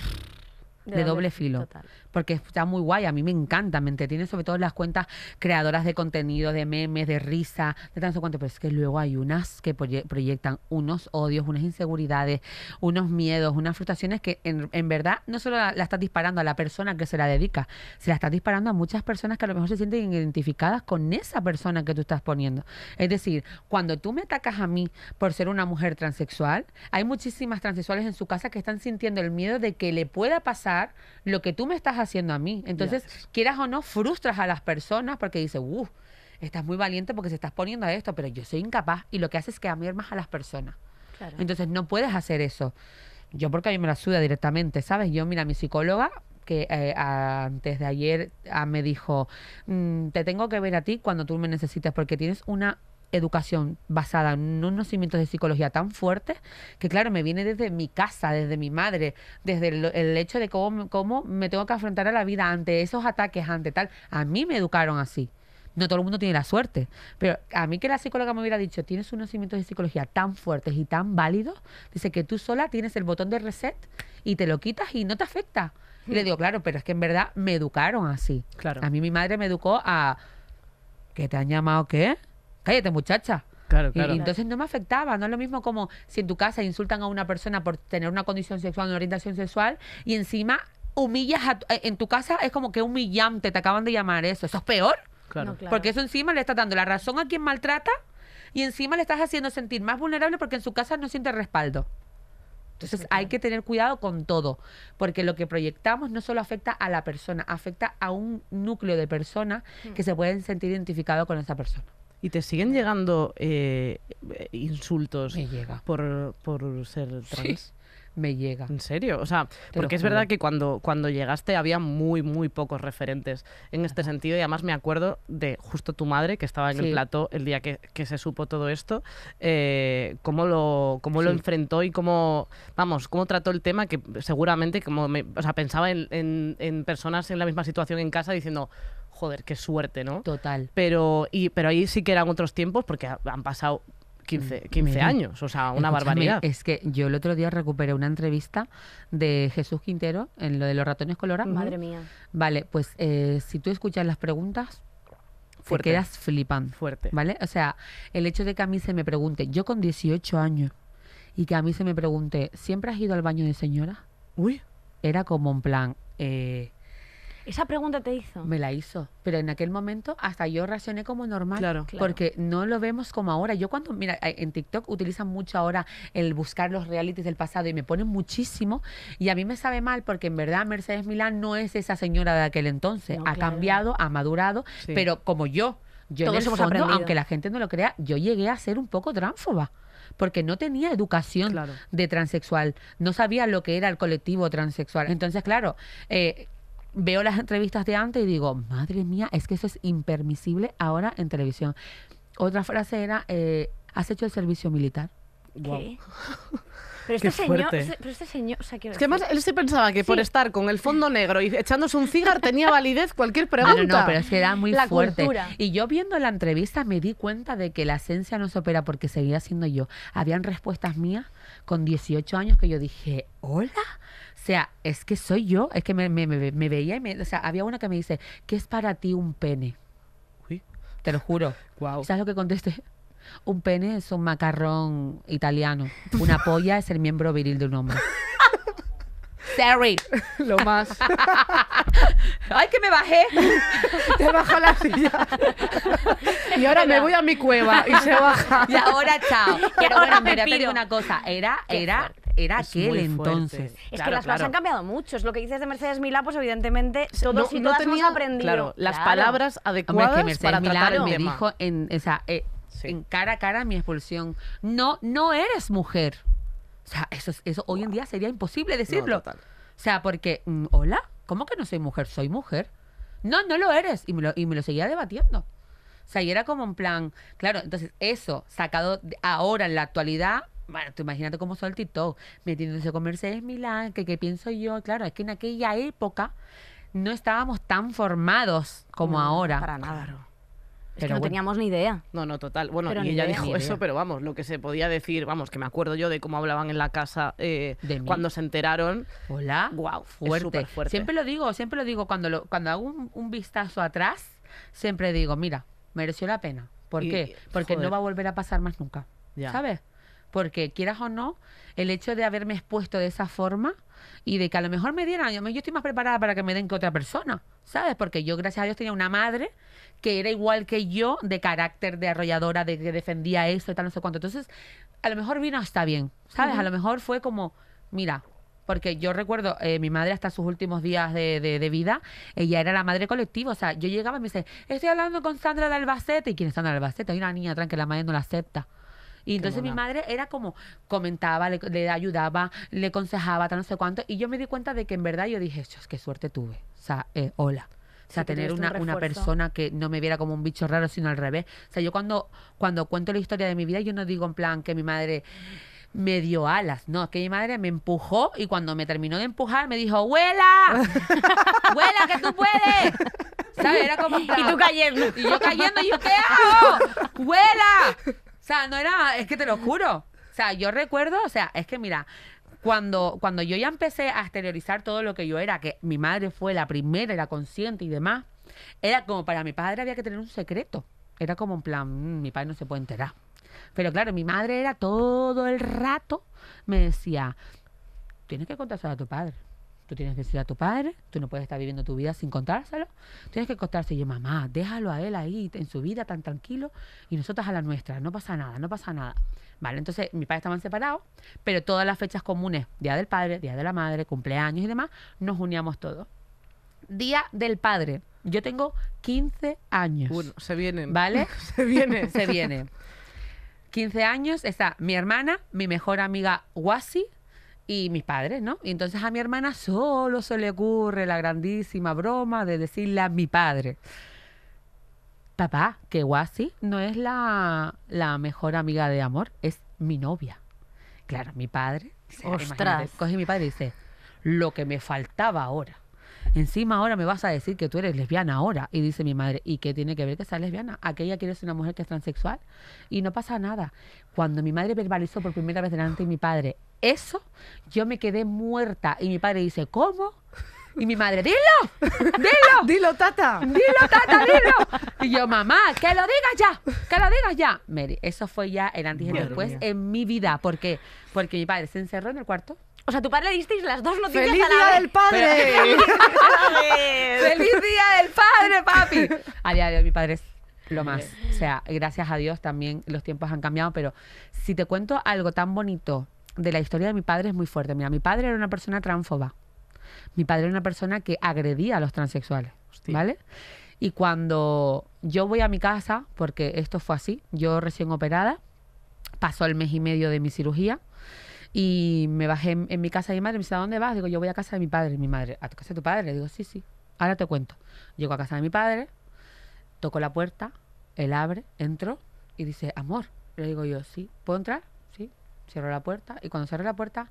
de, doble, filo porque está muy guay, a mí me encanta, me entretiene sobre todo las cuentas creadoras de contenido, de memes, de risa, de tanto cuanto, pero es que luego hay unas que proyectan unos odios, unas inseguridades, unos miedos, unas frustraciones que en, verdad no solo la, está disparando a la persona que se la dedica, se la está disparando a muchas personas que a lo mejor se sienten identificadas con esa persona que tú estás poniendo. Es decir, cuando tú me atacas a mí por ser una mujer transexual, hay muchísimas transexuales en su casa que están sintiendo el miedo de que le pueda pasar lo que tú me estás haciendo haciendo a mí. Entonces, quieras o no, frustras a las personas porque dices, uff, uh, estás muy valiente porque se estás poniendo a esto, pero yo soy incapaz y lo que haces es que que más a las personas. Entonces, no puedes hacer eso. Yo porque a mí me la suda directamente, ¿sabes? Yo, mira, mi psicóloga que eh, antes de ayer ah, me dijo, mm, te tengo que ver a ti cuando tú me necesitas porque tienes una educación basada en unos cimientos de psicología tan fuertes que, claro, me viene desde mi casa, desde mi madre, desde el, hecho de cómo, me tengo que afrontar a la vida ante esos ataques, ante tal. A mí me educaron así. No todo el mundo tiene la suerte, pero a mí que la psicóloga me hubiera dicho, tienes unos cimientos de psicología tan fuertes y tan válidos, dice que tú sola tienes el botón de reset y te lo quitas y no te afecta. Y le mm. digo, claro, pero es que en verdad me educaron así. Claro. A mí mi madre me educó a... ¿Que te han llamado qué? cállate muchacha. Claro, claro. Y, entonces no me afectaba, no es lo mismo como si en tu casa insultan a una persona por tener una condición sexual, una orientación sexual, y encima humillas a eh, en tu casa, es como que humillante, te acaban de llamar eso, eso es peor. Claro. Porque eso encima le está dando la razón a quien maltrata y encima le estás haciendo sentir más vulnerable porque en su casa no siente respaldo. Entonces hay que tener cuidado con todo, porque lo que proyectamos no solo afecta a la persona, afecta a un núcleo de personas mm. que se pueden sentir identificados con esa persona.
Y te siguen llegando eh, insultos Por, ser trans. me llega. ¿En serio? O sea, porque es verdad que cuando, cuando llegaste había muy, muy pocos referentes en este sentido. Y además me acuerdo de justo tu madre, que estaba en el plató el día que, se supo todo esto, eh, cómo, lo, cómo lo enfrentó y cómo, vamos, cómo trató el tema, que seguramente, como o sea, pensaba en, en, en personas en la misma situación en casa diciendo joder, qué suerte, ¿no? Total. Pero, y, pero ahí sí que eran otros tiempos porque han pasado 15, 15 mm, años, o sea, una barbaridad.
Es que yo el otro día recuperé una entrevista de Jesús Quintero en lo de los ratones colorados. Madre mía. Vale, pues eh, si tú escuchas las preguntas, te quedas flipando. Fuerte. ¿Vale? O sea, el hecho de que a mí se me pregunte, yo con 18 años, y que a mí se me pregunte, ¿siempre has ido al baño de señora? Uy. Era como en plan, eh, esa pregunta te hizo. Me la hizo, pero en aquel momento hasta yo reaccioné como normal, claro, porque no lo vemos como ahora. Yo cuando mira eh, en TikTok utilizan mucho ahora el buscar los realities del pasado y me ponen muchísimo y a mí me sabe mal porque en verdad Mercedes Milán no es esa señora de aquel entonces, ha cambiado, ha madurado, pero como yo, yo en aunque la gente no lo crea, yo llegué a ser un poco tránfoba porque no tenía educación de transexual, no sabía lo que era el colectivo transexual. Entonces, claro, eh, veo las entrevistas de antes y digo, madre mía, es que eso es impermisible ahora en televisión. Otra frase era, eh, ¿has hecho el servicio militar?
sí
[laughs]
Pero este, señor, este,
pero este señor, o sea, es que más él
se pensaba que por estar con el fondo negro y echándose un
cigar tenía validez cualquier pregunta. No, no, pero se da era muy la fuerte.
Y yo viendo la entrevista me di cuenta de que la esencia no se opera porque seguía siendo yo. Habían respuestas mías con 18 años que yo dije, "Hola, o sea, es que soy yo, es que me, veía y me, o sea, había una que me dice, ¿qué es para ti un pene? Te lo juro. ¿Sabes lo que contesté? Un pene es un macarrón italiano. Una polla es el miembro viril de un hombre. Terry. [laughs] Lo más. [laughs] ¡Ay, que me bajé! [laughs] Te bajo la silla. y ahora me voy a mi cueva y se baja. Y ahora, chao. Pero bueno, mira, te digo una cosa. Era, era era es aquel entonces. Es que las cosas han
cambiado mucho. lo que dices de Mercedes Milá, pues evidentemente todos no, no aprendido. las palabras
adecuadas para me dijo en, eh, en cara a cara mi expulsión, no, no eres mujer. O sea, eso, eso hoy en día sería imposible decirlo. o sea, porque, mm, hola, ¿cómo que no soy mujer? Soy mujer. No, no lo eres. Y me lo, y me lo seguía debatiendo. O sea, y era como un plan, claro, entonces eso sacado ahora en la actualidad bueno, tú imagínate cómo soy el TikTok, metiéndose con Mercedes Milán, que qué pienso yo, claro, es que en aquella época no estábamos tan formados como ahora. Para nada. Es pero que no teníamos ni idea.
No, no, total. Bueno, y ella dijo eso, pero vamos, lo que se podía decir, vamos, que me acuerdo yo de cómo hablaban en la casa
eh, cuando se enteraron. Hola. Wow, fuerte. fuerte. Siempre lo digo, siempre lo digo, cuando, lo, cuando hago un, vistazo atrás, siempre digo, mira, mereció la pena. ¿Por qué? Porque no va a volver a pasar más nunca. ¿Sabes? porque quieras o no, el hecho de haberme expuesto de esa forma y de que a lo mejor me dieran, yo estoy más preparada para que me den que otra persona, ¿sabes? Porque yo, gracias a Dios, tenía una madre que era igual que yo, de carácter, de arrolladora, de que defendía esto y tal, no sé cuánto. Entonces, a lo mejor vino hasta bien, ¿sabes? A lo mejor fue como, mira, porque yo recuerdo, eh, mi madre hasta sus últimos días de, vida, ella era la madre colectiva. O sea, yo llegaba y me dice, estoy hablando con Sandra de Albacete. ¿Y quién es Sandra de Albacete? Hay una niña tranquila, la madre no la acepta. Y entonces mi madre era como, comentaba, le, ayudaba, le aconsejaba, tal no sé cuánto. Y yo me di cuenta de que en verdad yo dije, qué suerte tuve. O sea, eh, hola.
O sea, tener una, persona
que no me viera como un bicho raro, sino al revés. O sea, yo cuando, cuando cuento la historia de mi vida, yo no digo en plan que mi madre me dio alas. No, es que mi madre me empujó y cuando me terminó de empujar me dijo, ¡huela! [laughs] ¡Huela que tú puedes! ¿Sabes? Era como... Y tú cayendo. Y yo cayendo y yo, ¿qué hago? ¡Huela! O sea, no era, es que te lo juro. O sea, yo recuerdo, o sea, es que mira, cuando, cuando yo ya empecé a exteriorizar todo lo que yo era, que mi madre fue la primera, era consciente y demás, era como para mi padre había que tener un secreto. Era como en plan, mm, mi padre no se puede enterar. Pero claro, mi madre era todo el rato, me decía, tienes que contárselo a tu padre. Tú tienes que decir a tu padre, tú no puedes estar viviendo tu vida sin contárselo. Tienes que contarse, y mamá, déjalo a él ahí en su vida tan tranquilo y nosotras a la nuestra, no pasa nada, no pasa nada. Vale, entonces mis padres estaban separados, pero todas las fechas comunes, Día del Padre, Día de la Madre, cumpleaños y demás, nos uníamos todos. Día del Padre. Yo tengo 15 años. Bueno, se vienen. ¿Vale? [laughs] se viene. [laughs] se viene. 15 años está mi hermana, mi mejor amiga Wasi, y mis padres, ¿no? Y entonces a mi hermana solo se le ocurre la grandísima broma de decirle a mi padre, papá, que Guasi no es la, mejor amiga de amor, es mi novia. Claro, mi padre, Ostras. coge mi padre y dice, lo que me faltaba ahora. Encima ahora me vas a decir que tú eres lesbiana ahora. Y dice mi madre, ¿y qué tiene que ver que sea lesbiana? Aquella quiere ser una mujer que es transexual y no pasa nada. Cuando mi madre verbalizó por primera vez delante de mi padre, eso, yo me quedé muerta. Y mi padre dice, ¿cómo? Y mi madre, dilo, dilo. [laughs] dilo, tata. Dilo, tata, dilo. Y yo, mamá, que lo digas ya, que lo digas ya. Mary, eso fue ya el antes y después en mi vida. ¿Por qué? Porque mi padre se encerró en el cuarto. O sea, tu padre le disteis las dos noticias ¡Feliz a la día del padre! [laughs] ¡Feliz día del padre, papi! A día de hoy mi padre es lo más. O sea, gracias a Dios también los tiempos han cambiado, pero si te cuento algo tan bonito de la historia de mi padre es muy fuerte. Mira, mi padre era una persona tránfoba Mi padre era una persona que agredía a los transexuales, ¿vale? Y cuando yo voy a mi casa, porque esto fue así, yo recién operada, pasó el mes y medio de mi cirugía y me bajé en, mi casa de mi madre, me dice, ¿a dónde vas? Digo, yo voy a casa de mi padre. mi madre, ¿a tu casa de tu padre? le Digo, sí, sí, ahora te cuento. Llego a casa de mi padre, toco la puerta, él abre, entro y dice, amor. Le digo yo, sí, ¿puedo entrar? Cerró la puerta y cuando cerró la puerta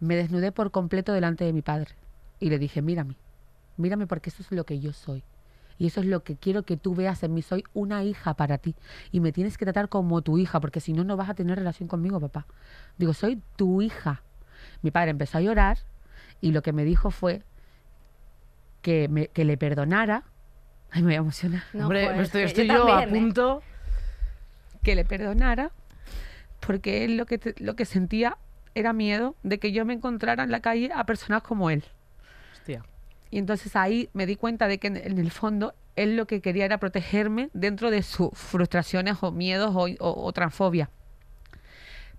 me desnudé por completo delante de mi padre y le dije, mírame, mírame porque eso es lo que yo soy. Y eso es lo que quiero que tú veas en mí. Soy una hija para ti. Y me tienes que tratar como tu hija, porque si no, no vas a tener relación conmigo, papá. Digo, soy tu hija. Mi padre empezó a llorar y lo que me dijo fue que, que le perdonara. Ay, me voy a emocionar. Hombre, estoy, yo, a ¿eh? punto. Que le perdonara porque él lo que, lo que sentía era miedo de que yo me encontrara en la calle a personas como él. Hostia. Y entonces ahí me di cuenta de que en, el fondo él lo que quería era protegerme dentro de sus frustraciones o miedos o, o transfobia.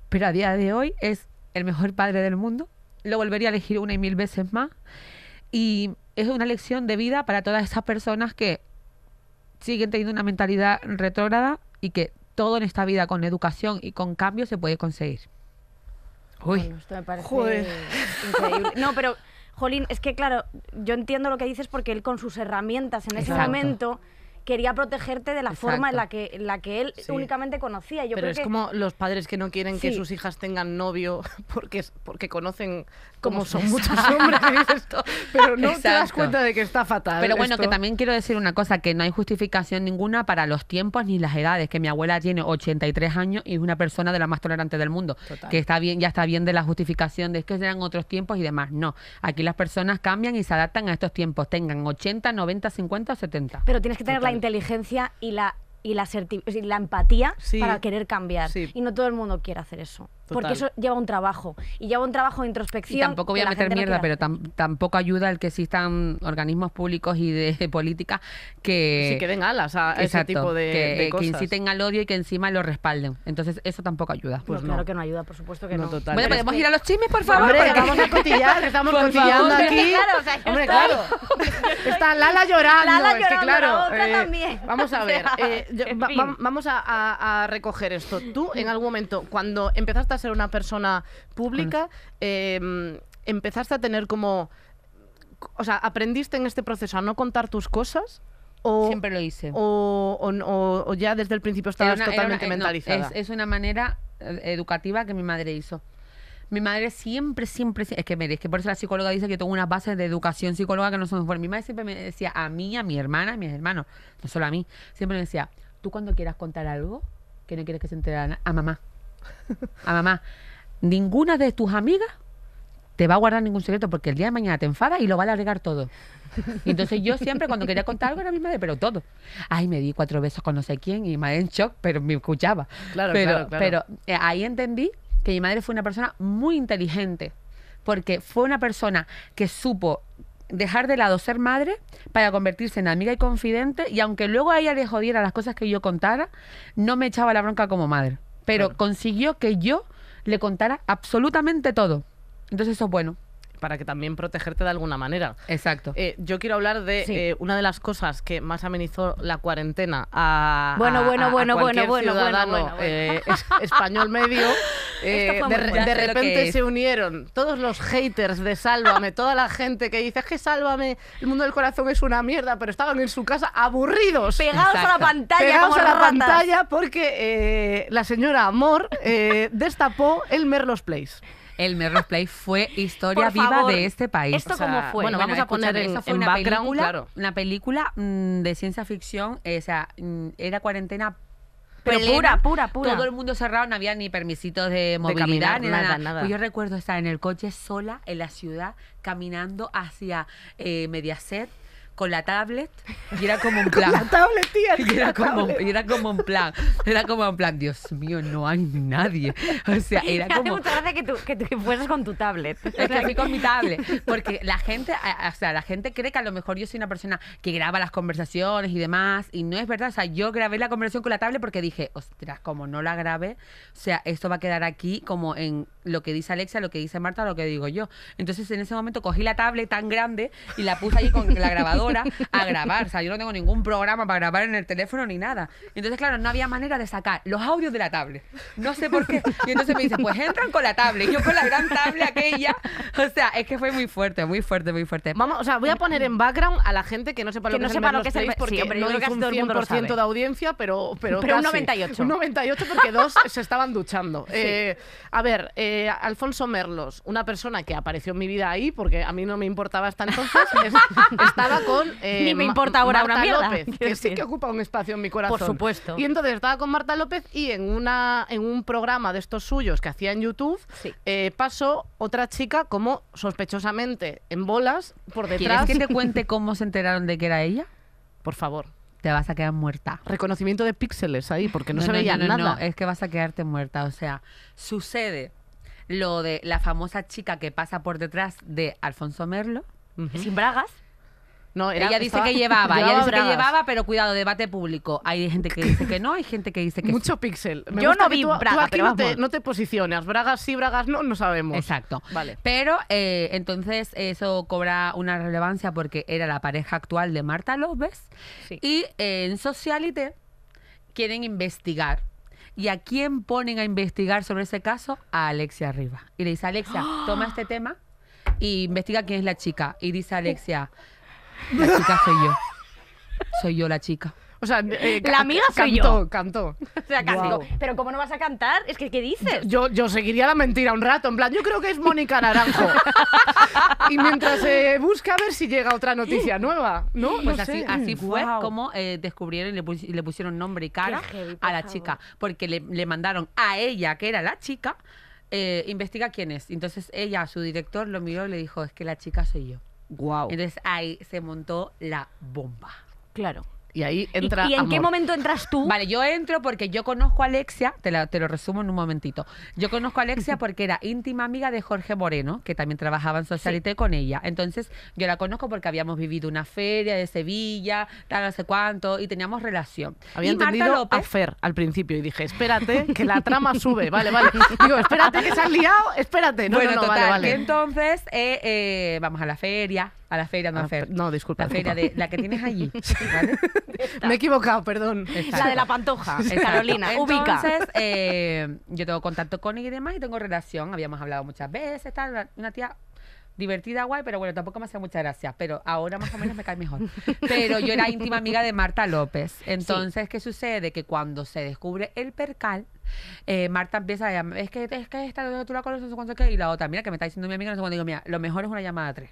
Pero a día de hoy es el mejor padre del mundo. Lo volvería a elegir una y mil veces más. Y es una lección de vida para todas esas personas que siguen teniendo una mentalidad retrógrada y que todo en esta vida con educación y con cambio se puede conseguir. Uy. esto me parece
Joder. No, pero, Jolín, es que claro, yo entiendo lo que dices porque él con sus herramientas en ese momento quería protegerte de la forma en la que, la que él únicamente conocía. Yo Pero es como
los padres que no quieren que sus hijas tengan novio [laughs] porque, porque conocen cómo son muchos [laughs] hombres. [laughs] esto. Pero no te das cuenta
de que está fatal.
Pero bueno, que también
quiero decir una cosa, que no hay justificación ninguna para los tiempos ni las edades, que mi abuela tiene 83 años y es una persona de la más tolerante del mundo, que está bien, ya está bien de la justificación de que eran otros tiempos y demás. No, aquí las personas cambian y se adaptan a estos tiempos, tengan 80, 90, 50 o 70.
Pero tienes que tener la inteligencia y la, y la, la empatía para querer cambiar. Y no todo el mundo quiere hacer eso. Porque eso lleva un trabajo. Y lleva un trabajo
de introspección. Y tampoco voy a meter mierda, pero tampoco ayuda el que existan organismos públicos y de, [laughs] política que. Sí, que den alas a ese tipo de, que, cosas. que, inciten al odio y que encima lo respalden. Entonces, eso tampoco ayuda. Pues, pues no, claro
que no ayuda, por supuesto que no. Bueno, podemos ir a los chismes, por favor. Hombre, vamos a cotillar, [laughs] estamos cotillando aquí. Claro, [laughs] Está Lala llorando. Lala La otra eh, también. Vamos a ver. Eh, vamos a, a recoger esto. Tú, en algún momento, cuando empezaste a ser una persona pública, em, empezaste a tener como... O sea, ¿aprendiste en este proceso a no contar
tus cosas? O, Siempre lo hice. O, ya desde el principio estabas totalmente eh, mentalizada. es, una manera eh, educativa que mi madre hizo. Mi madre siempre, siempre, es que me que por eso la psicóloga dice que tengo unas bases de educación psicóloga que no son Mi madre siempre me decía a mí, a mi hermana, a mis hermanos, no solo a mí, siempre me decía, tú cuando quieras contar algo que no quieres que se entere a mamá, a mamá, ninguna de tus amigas te va a guardar ningún secreto porque el día de mañana te enfada y lo va a alegar todo.
entonces yo siempre cuando quería
contar algo era mi madre, pero todo. Ay, me di cuatro besos con no sé quién y me madre en shock, pero me escuchaba. Claro, pero, claro, Pero eh, ahí entendí que mi madre fue una persona muy inteligente porque fue una persona que supo dejar de lado ser madre para convertirse en amiga y confidente y aunque luego ella le jodiera las cosas que yo contara, no me echaba la bronca como madre pero consiguió que yo le contara absolutamente todo. Entonces eso es bueno
para que también protegerte de alguna manera. Exacto. Eh, yo quiero hablar de eh, una de las cosas que más amenizó la cuarentena a. Bueno, bueno, bueno, bueno, bueno, eh, español medio. [laughs] de, repente se unieron todos los haters de Sálvame, toda la gente que dice es que Sálvame, el mundo del corazón es una mierda, pero estaban en su casa aburridos. Pegados a la pantalla. Pegados a la pantalla porque la señora Amor destapó el Merlos Place
el mirror play fue historia viva de este país. ¿Esto fue? Bueno, vamos a poner eso fue una película, Una película mm, de ciencia ficción, eh, o sea, mm, era cuarentena pura, pura, pura. Todo el mundo cerrado, no había ni permisitos de movilidad, ni nada. Pues yo recuerdo estar en el coche sola en la ciudad, caminando hacia eh, Mediaset con la tablet y era como un plan. tablet, Y era, como, un plan. Era como un plan, Dios mío, no hay nadie. [laughs] O sea, era Me como. Hace mucha gracia que tú, que con tu tablet. [laughs] Es que con mi tablet. Porque la gente, o sea, la gente cree que a lo mejor yo soy una persona que graba las conversaciones y demás. Y no es verdad. O sea, yo grabé la conversación con la tablet porque dije, ostras, como no la grabé, o sea, esto va a quedar aquí como en lo que dice Alexa, lo que dice Marta, lo que digo yo. Entonces en ese momento cogí la tablet tan grande y la puse ahí con la [laughs] grabadora a grabar. O sea, yo no tengo ningún programa para grabar en el teléfono ni nada. entonces, claro, no había manera de sacar los audios de la tablet. No sé por qué. Y entonces me dice, pues entran con la tablet. Y yo con la gran tablet aquella. O sea, es que fue muy fuerte, muy fuerte, muy fuerte. Vamos, o sea, voy a poner
en background a la gente que no sepa lo que, no lo que es el porque no yo creo que de audiencia, pero pero, casi. un 98. Un 98 porque dos se estaban duchando. Eh, a ver, eh, Alfonso Merlos, una persona que apareció en mi vida ahí porque a mí no me importaba hasta entonces, [laughs] estaba con ni eh, me importa ahora Marta López, que sí que ocupa un espacio en mi corazón. Por supuesto. Y entonces estaba con Marta López y en, una, en un programa de estos suyos que hacía en YouTube eh, pasó otra chica como sospechosamente en bolas por detrás. ¿Quieres que te [laughs] cuente
cómo se enteraron de que era ella? Por favor te vas a quedar muerta. Reconocimiento de píxeles ahí, porque no, se veía nada. No, es que vas a quedarte muerta. O sea, sucede lo de la famosa chica que pasa por detrás de Alfonso Merlo. Sin bragas ella dice que llevaba, ella dice que llevaba, pero cuidado, debate público. Hay gente que dice que no, hay gente que dice que Mucho píxel. Yo no vi braga,
no, te, posicionas. Bragas sí, bragas no, no sabemos. Exacto.
Vale. Pero eh, entonces eso cobra una relevancia porque era la pareja actual de Marta López. Y eh, en Socialite quieren investigar. ¿Y a quién ponen a investigar sobre ese caso? A Alexia Riva. Y le dice, Alexia, toma este [gasps] tema y investiga quién es la chica. Y dice Alexia... La chica soy yo. Soy yo la chica. O sea, eh, la amiga soy cantó, yo. Cantó, O sea, casi.
Pero como no vas a cantar?
Es que, ¿qué dices? Yo,
yo seguiría la mentira un rato. En plan, yo creo que es Mónica Naranjo. [laughs] y mientras busca a ver si llega otra noticia nueva, ¿no? Pues así, mm, fue
como eh, descubrieron y le, pusieron nombre y cara a la chica. Porque le, mandaron a ella, que era la chica, eh, investiga quién es. Entonces ella, su director, lo miró y le dijo, es que la chica soy yo. Wow. Entonces ahí se montó la bomba. Claro. Y ahí entra. ¿Y, en qué momento entras tú? Vale, yo entro porque yo conozco a Alexia, te, te lo resumo en un momentito. Yo conozco a Alexia [laughs] porque era íntima amiga de Jorge Moreno, que también trabajaba en Socialité con ella. Entonces, yo la conozco porque habíamos vivido una feria de Sevilla, tal, no sé cuánto, y teníamos relación. Había y entendido
Fer al principio y dije, espérate, que la trama sube. Vale, vale. Digo, espérate, que se han liado, espérate. bueno, no, total, vale,
entonces, eh, eh, vamos a la feria, a la feira no ah, no, disculpa. La de la que tienes allí. [laughs] Me he
equivocado, perdón.
La de la pantoja, Carolina. ubica. Entonces, eh, yo tengo contacto con ella y demás y tengo relación. Habíamos hablado muchas veces, tal, una, tía divertida, guay, pero bueno, tampoco me hacía muchas gracias, pero ahora más o menos me cae mejor. Pero yo era íntima amiga de Marta López. Entonces, ¿qué sucede? Que cuando se descubre el percal, eh, Marta empieza a llamar, es que, es que esta, tú la conoces, no sé qué, y la otra, mira, que me está diciendo mi amiga, no sé digo, mira, lo mejor es una llamada a tres.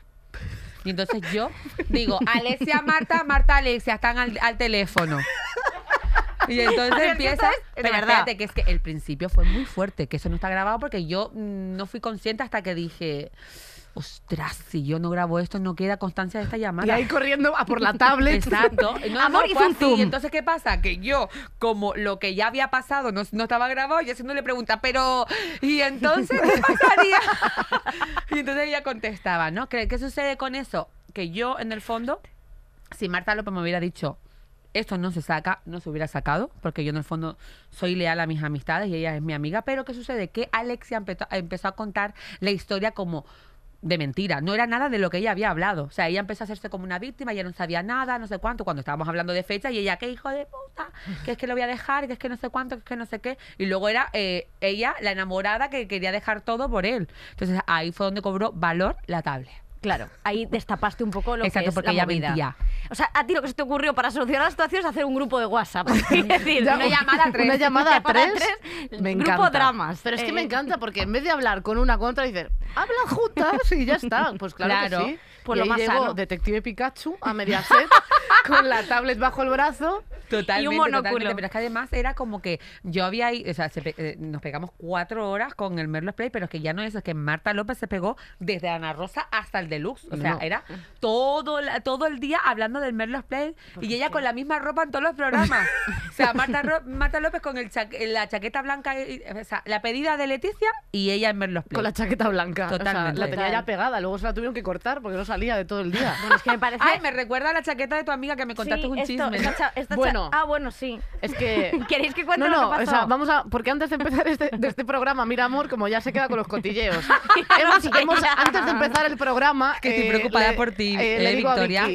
Y entonces yo digo, Alexia, Marta, Marta, Alexia, están al, al teléfono. Y entonces empiezas empieza. Pero Espérate, que es que el principio fue muy fuerte, que eso no está grabado porque yo mm, no fui consciente hasta que dije ostras, si yo no grabo esto, no queda constancia de esta llamada. Y ahí corriendo a por la [laughs] tablet. Exacto. [laughs] Amor, y Y Entonces, ¿qué pasa? Que yo, como lo que ya había pasado no, estaba grabado, yo no le pregunta, pero, ¿y entonces qué [laughs] pasaría? y entonces ella contestaba, ¿no? ¿Qué, sucede con eso? Que yo, en el fondo, si Marta López me hubiera dicho, esto no se saca, no se hubiera sacado, porque yo en el fondo soy leal a mis amistades y ella es mi amiga, pero ¿qué sucede? Que Alexia empezó a contar la historia como de mentira, no era nada de lo que ella había hablado. O sea, ella empezó a hacerse como una víctima, ella no sabía nada, no sé cuánto, cuando estábamos hablando de fecha, y ella, qué hijo de puta, que es que lo voy a dejar, que es que no sé cuánto, que es que no sé qué. Y luego era eh, ella, la enamorada, que quería dejar todo por él. Entonces ahí fue donde cobró valor la tablet. Claro, ahí destapaste un poco lo que es porque la vida. movida. O sea,
a ti lo que se te ocurrió para solucionar la situación es hacer un grupo de WhatsApp. [laughs] Es decir, una llamada a tres. Una llamada a tres. grupo encanta. dramas. Pero es que me eh. encanta porque en vez de hablar con una contra, dices,
hablan
juntas y ya está. Pues claro, que sí. Por pues y lo más Detective Pikachu a Mediaset
[laughs] con la tablet bajo el brazo
y un monóculo. pero es que además era como que yo había, ahí o sea, eh, nos pegamos cuatro horas con el Merlo Play, pero es que ya no es, eso es que Marta López se pegó desde Ana Rosa hasta el Deluxe. O sea, era todo, todo el día hablando del Merlo Play y ella con la misma ropa en todos los programas. [laughs] o sea, Marta, López con el la chaqueta blanca, eh, eh, o sea, la pedida de Leticia
y ella en Merlo Play. Con la chaqueta blanca. Totalmente. la tenía ya
pegada, luego se la tuvieron que cortar porque no salía de todo el día. es que me [laughs] parece... Ay, me recuerda la chaqueta de tu amiga que me contaste un chisme. bueno, Ah, bueno, sí. Es que. [laughs] ¿Queréis que cuente no, no, O sea, vamos
a. Porque antes de empezar este, este, programa, Mira Amor, como ya se queda con los cotilleos.
[laughs] hemos, hemos,
antes de empezar el programa. Que te eh, preocupa por ti, eh, eh le Victoria.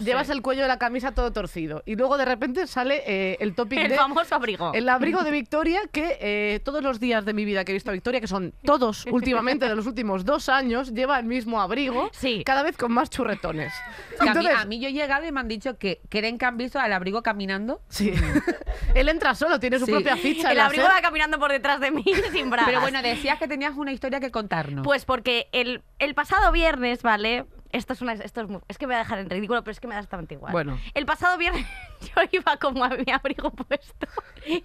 llevas el cuello de la camisa todo torcido. Y luego de repente sale eh, el topic el famoso abrigo. El abrigo de Victoria, que todos los días de mi vida que he visto a Victoria, que son todos [laughs] últimamente de los últimos dos años,
lleva el mismo abrigo. Sí. Cada vez con más churretones. Entonces, a, a, mí, yo he llegado y me han dicho que creen que han visto al abrigo caminando Sí. [laughs] Él entra solo, tiene su propia ficha. El abrigo va
caminando por detrás de mí [laughs] sin bragas. Pero bueno, decías
que tenías una historia que contarnos.
Pues porque el, pasado viernes, ¿vale? Esto es, una, esto es, es que me voy a dejar en ridículo, pero es que me da exactamente igual. Bueno. El pasado viernes [laughs] yo iba como mi abrigo puesto,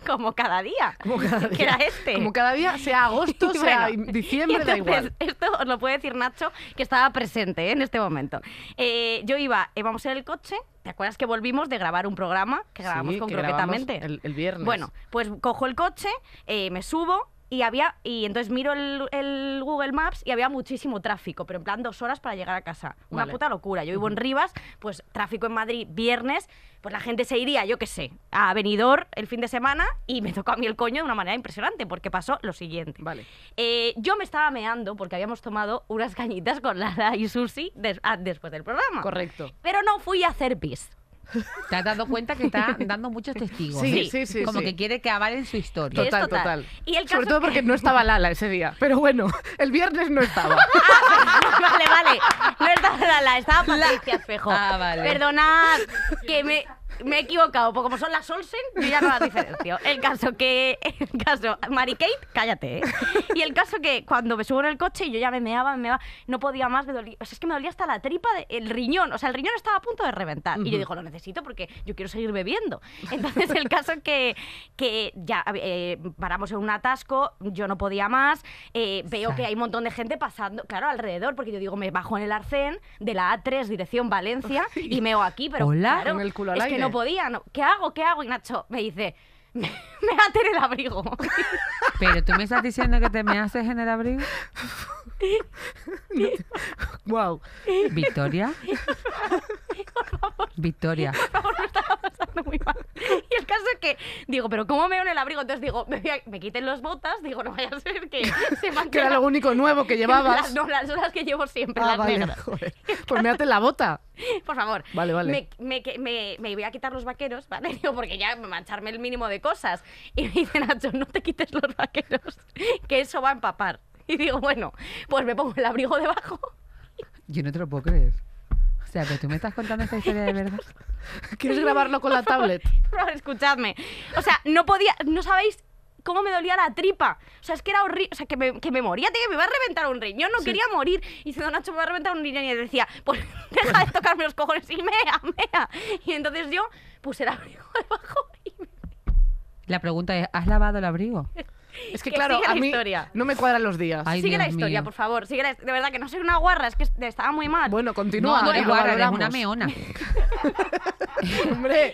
como cada día. Como cada día. era este. Como cada día, sea agosto, sea diciembre, da igual. Esto os lo puede decir Nacho, que estaba presente ¿eh? en este momento. Eh, yo iba, íbamos eh, en el coche, ¿Te acuerdas que volvimos de grabar un programa que grabamos concretamente el, viernes. Bueno, pues cojo el coche, eh, me subo, y había y entonces miro el, Google Maps y había muchísimo tráfico, pero en plan dos horas para llegar a casa. Una puta locura. Yo vivo en Rivas, pues tráfico en Madrid viernes, pues la gente se iría, yo qué sé, a Avenidor el fin de semana y me tocó a mí el coño de una manera impresionante porque pasó lo siguiente. Vale. Eh, yo me estaba meando porque habíamos tomado unas
cañitas con Lara y Susi ah, después del programa. Correcto. Pero no fui a hacer pis. Te has dado cuenta que está dando muchos testigos. Sí, sí, sí. Como que quiere que avalen su historia. Total, total.
Sobre todo porque no estaba Lala ese día. Pero bueno,
el viernes no estaba. [laughs] ah,
vale, vale. No estaba Lala, estaba Patricia Espejo. Ah, vale. Perdonad que me me he equivocado, porque como son las Olsen, yo ya no las diferencio. El caso que. El caso. Mary Kate, cállate, ¿eh? Y el caso que cuando me subo en el coche y yo ya me meaba, me no podía más, me dolía. es que me dolía hasta la tripa del riñón. O sea, el riñón estaba a punto de reventar. Y yo digo, lo necesito porque yo quiero seguir bebiendo. Entonces, el caso que, que ya eh, paramos en un atasco, yo no podía más, eh, veo que hay un montón de gente pasando, claro, alrededor, porque yo digo, me bajo en el arcén de la A3, dirección Valencia, [laughs] y meo aquí, pero. claro, con el culo al no podía. No. ¿Qué hago? ¿Qué hago? Y Nacho me dice, [laughs] me, me en el abrigo.
Pero tú me estás diciendo que te me haces en el abrigo. [laughs] wow. [laughs] Victoria. Victoria. por favor, me pasando
muy mal. Y el caso es que digo, pero ¿cómo me en el abrigo? Entonces digo, me, quiten los botas, digo, no vaya a ser que [laughs] se Que era lo
único nuevo que [laughs] llevabas. Las, no,
las que llevo siempre, Ah, las
Pues me la bota.
Por favor. Vale, vale. Me, me, voy a quitar los vaqueros, ¿vale? Digo, porque ya mancharme el mínimo de cosas. Y me dice Nacho, no te quites los vaqueros, que eso va a empapar. [laughs] Y digo, bueno, pues me pongo el abrigo debajo.
Yo no te lo puedo creer. O sea, pero tú me estás contando esta historia de verdad. [laughs] ¿Quieres grabarlo con la tablet? [laughs]
No, escuchadme. O sea, no podía, no sabéis cómo me dolía la tripa. O sea, es que era horrible. O sea, que me, que me moría, que me iba a reventar un riñón. No quería morir. Y dice, don Nacho, me va a reventar un riñón. Y decía, pues deja de tocarme los cojones y mea, mea. Y entonces yo puse el abrigo debajo y...
La pregunta es, ¿has lavado el abrigo?
Es que, claro, a mí
no me cuadran los días. sigue la historia, por
favor. Sigue de verdad que no soy una guarra, es que estaba muy mal. Bueno, continúa. No, no guarra, eh, una meona. [laughs]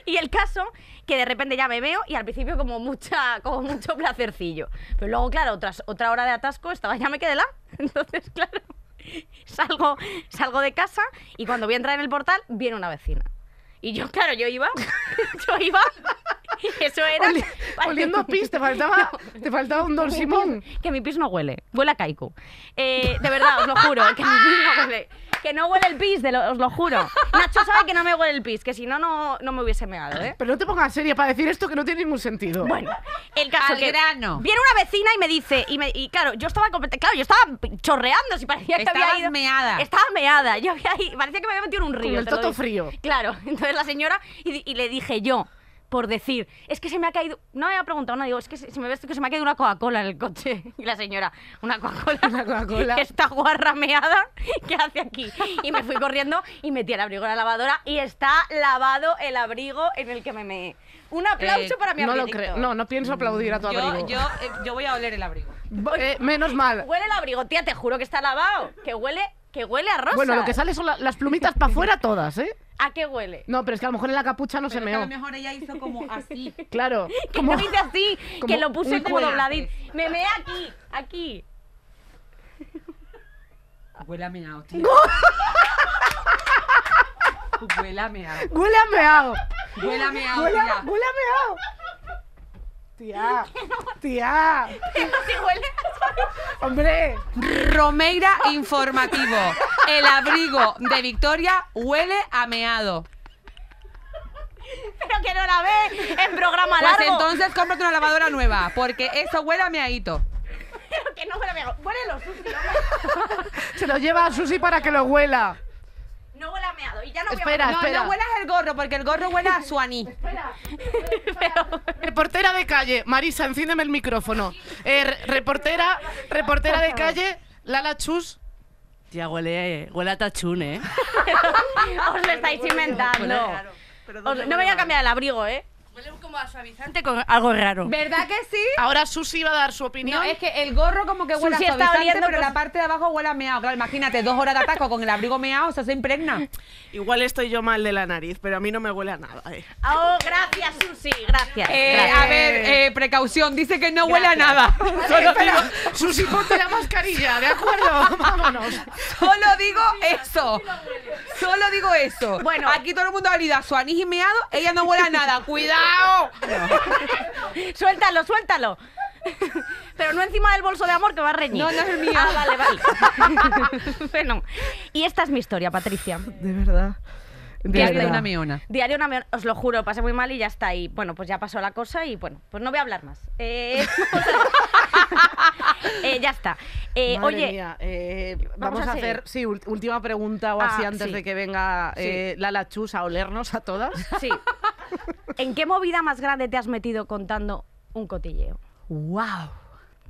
Y el caso que de repente ya me veo y al principio como mucha como mucho placercillo. Pero luego, claro, otras otra hora de atasco estaba ya me quedé la. [laughs] Entonces, claro, salgo salgo de casa y cuando voy a entrar en el portal viene una vecina. Y yo, claro, yo iba, [laughs] yo iba [laughs] Eso era. [laughs] oliendo pis, te faltaba, [laughs] te faltaba un Don que Simón. Mi pis, que mi no huele, huele a caico. Eh, de verdad, os lo juro, que mi no huele. Que no huele el pis, lo, os lo juro. Nacho sabe que no me huele el pis, que si no, no, no me hubiese meado, ¿eh?
Pero no te pongas seria para decir esto que no tiene ningún sentido. Bueno,
el caso que grano. Viene una vecina y me dice, y, me, y claro, yo estaba claro, yo estaba chorreando, si parecía que había ido. meada. Estaba meada, yo había, parecía que me había metido en un río. Con el toto frío. Claro, entonces la señora, y, y le dije yo, por decir, es que se me ha caído, no me preguntado, no digo, es que se, me, que se me ha caído una Coca-Cola en el coche. [laughs] Y la señora, una Coca-Cola, [laughs] una Coca-Cola. [laughs] Esta guarrameada ¿qué hace aquí. Y me fui corriendo y metí el abrigo en la lavadora y está lavado el abrigo en el que me me un aplauso eh, para mi abrigo. no Lo creo. No,
no pienso aplaudir a tu abrigo. Yo,
eh, yo, voy a oler el abrigo. Eh, menos mal. Huele el abrigo, tía, te juro que está lavado. Que huele, que huele a rosa. Bueno, lo que sale son
las plumitas para afuera todas, ¿eh?
¿A qué huele?
No, pero es que a lo mejor en la capucha no se Pero a lo mejor
ella hizo como así. [laughs] Claro. [laughs] Que como- no así, [laughs] que lo puse como dobladín. Me meé aquí, aquí.
Huele a meao, tío. Huele a meao. Huele a meao. Huele a meao, Huele a, huele a Tía, [laughs] tía. Hombre. Romeira informativo. El abrigo de Victoria huele a meado.
Pero que no la ve en programa pues largo. Pues entonces
cómprate una lavadora nueva, porque eso huele a Pero
que no huele a meado. Huele lo
Se lo lleva a Susi para que lo huela
no huele espera, No, huelas el gorro, porque el gorro
huele a suani [laughs] espera. reportera de calle, Marisa, enciéndeme el micrófono. Eh, reportera, reportera de calle, Lala Chus. Ya
huele, huele a tachún, ¿eh?
[laughs] Os lo estáis inventando.
no
me voy a cambiar el abrigo, ¿eh? Huele como a suavizante con algo raro. ¿Verdad que sí? Ahora
Susi va a dar su opinión. No, es que el gorro como que huele Susi a suavizante, pero la
parte de abajo huele a meado. imagínate, dos horas de ataco con el abrigo meado, o sea, se impregna. [laughs] Igual estoy yo mal de la nariz, pero a mí no me huele a nada. Eh.
Oh, gracias, Susi, gracias. Eh, a ver, eh,
precaución, dice que no huele a nada. [laughs] Susi, ponte la mascarilla, ¿de acuerdo? [laughs] Vámonos. Solo digo eso. Solo digo eso. Bueno, aquí todo el mundo ha olido su anís y meado, ella no huele a nada. Cuidado. ¡Chao! [laughs] suéltalo, suéltalo. [laughs]
Pero no encima del bolso de amor que va a reñir. No, no es el mío. Ah, vale, vale. [laughs] bueno, y esta es mi historia, Patricia. De verdad. Diario una miona. Diario una miona. Os lo juro, pasé muy mal y ya está Y Bueno, pues ya pasó la cosa y bueno, pues no voy a hablar más. Eh, eh, ya está. Eh, oye, vamos, a, hacer, sí, última pregunta o así ah, antes de que venga Lala la a olernos a todas. Sí. ¿En qué movida más grande te has metido contando un cotilleo? ¡Wow!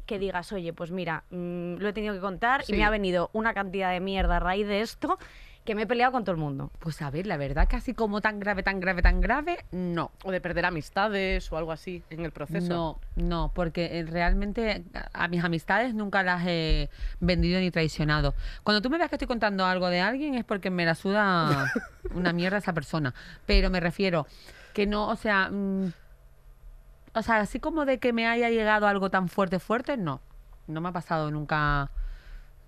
que digas, oye, pues mira, mm, lo he tenido que contar y me ha venido una cantidad de
mierda a raíz de esto que me he peleado con todo el mundo. Pues a ver, la verdad, casi como tan grave, tan grave, tan grave, no. O de perder amistades o algo así en el proceso. No, no, porque eh, realmente a mis amistades nunca las he vendido ni traicionado. Cuando tú me veas que estoy contando algo de alguien es porque me la suda [laughs] una mierda esa persona. Pero me refiero, que no, o sea, mm, o sea, así como de que me haya llegado algo tan fuerte, fuerte, no. No me ha pasado nunca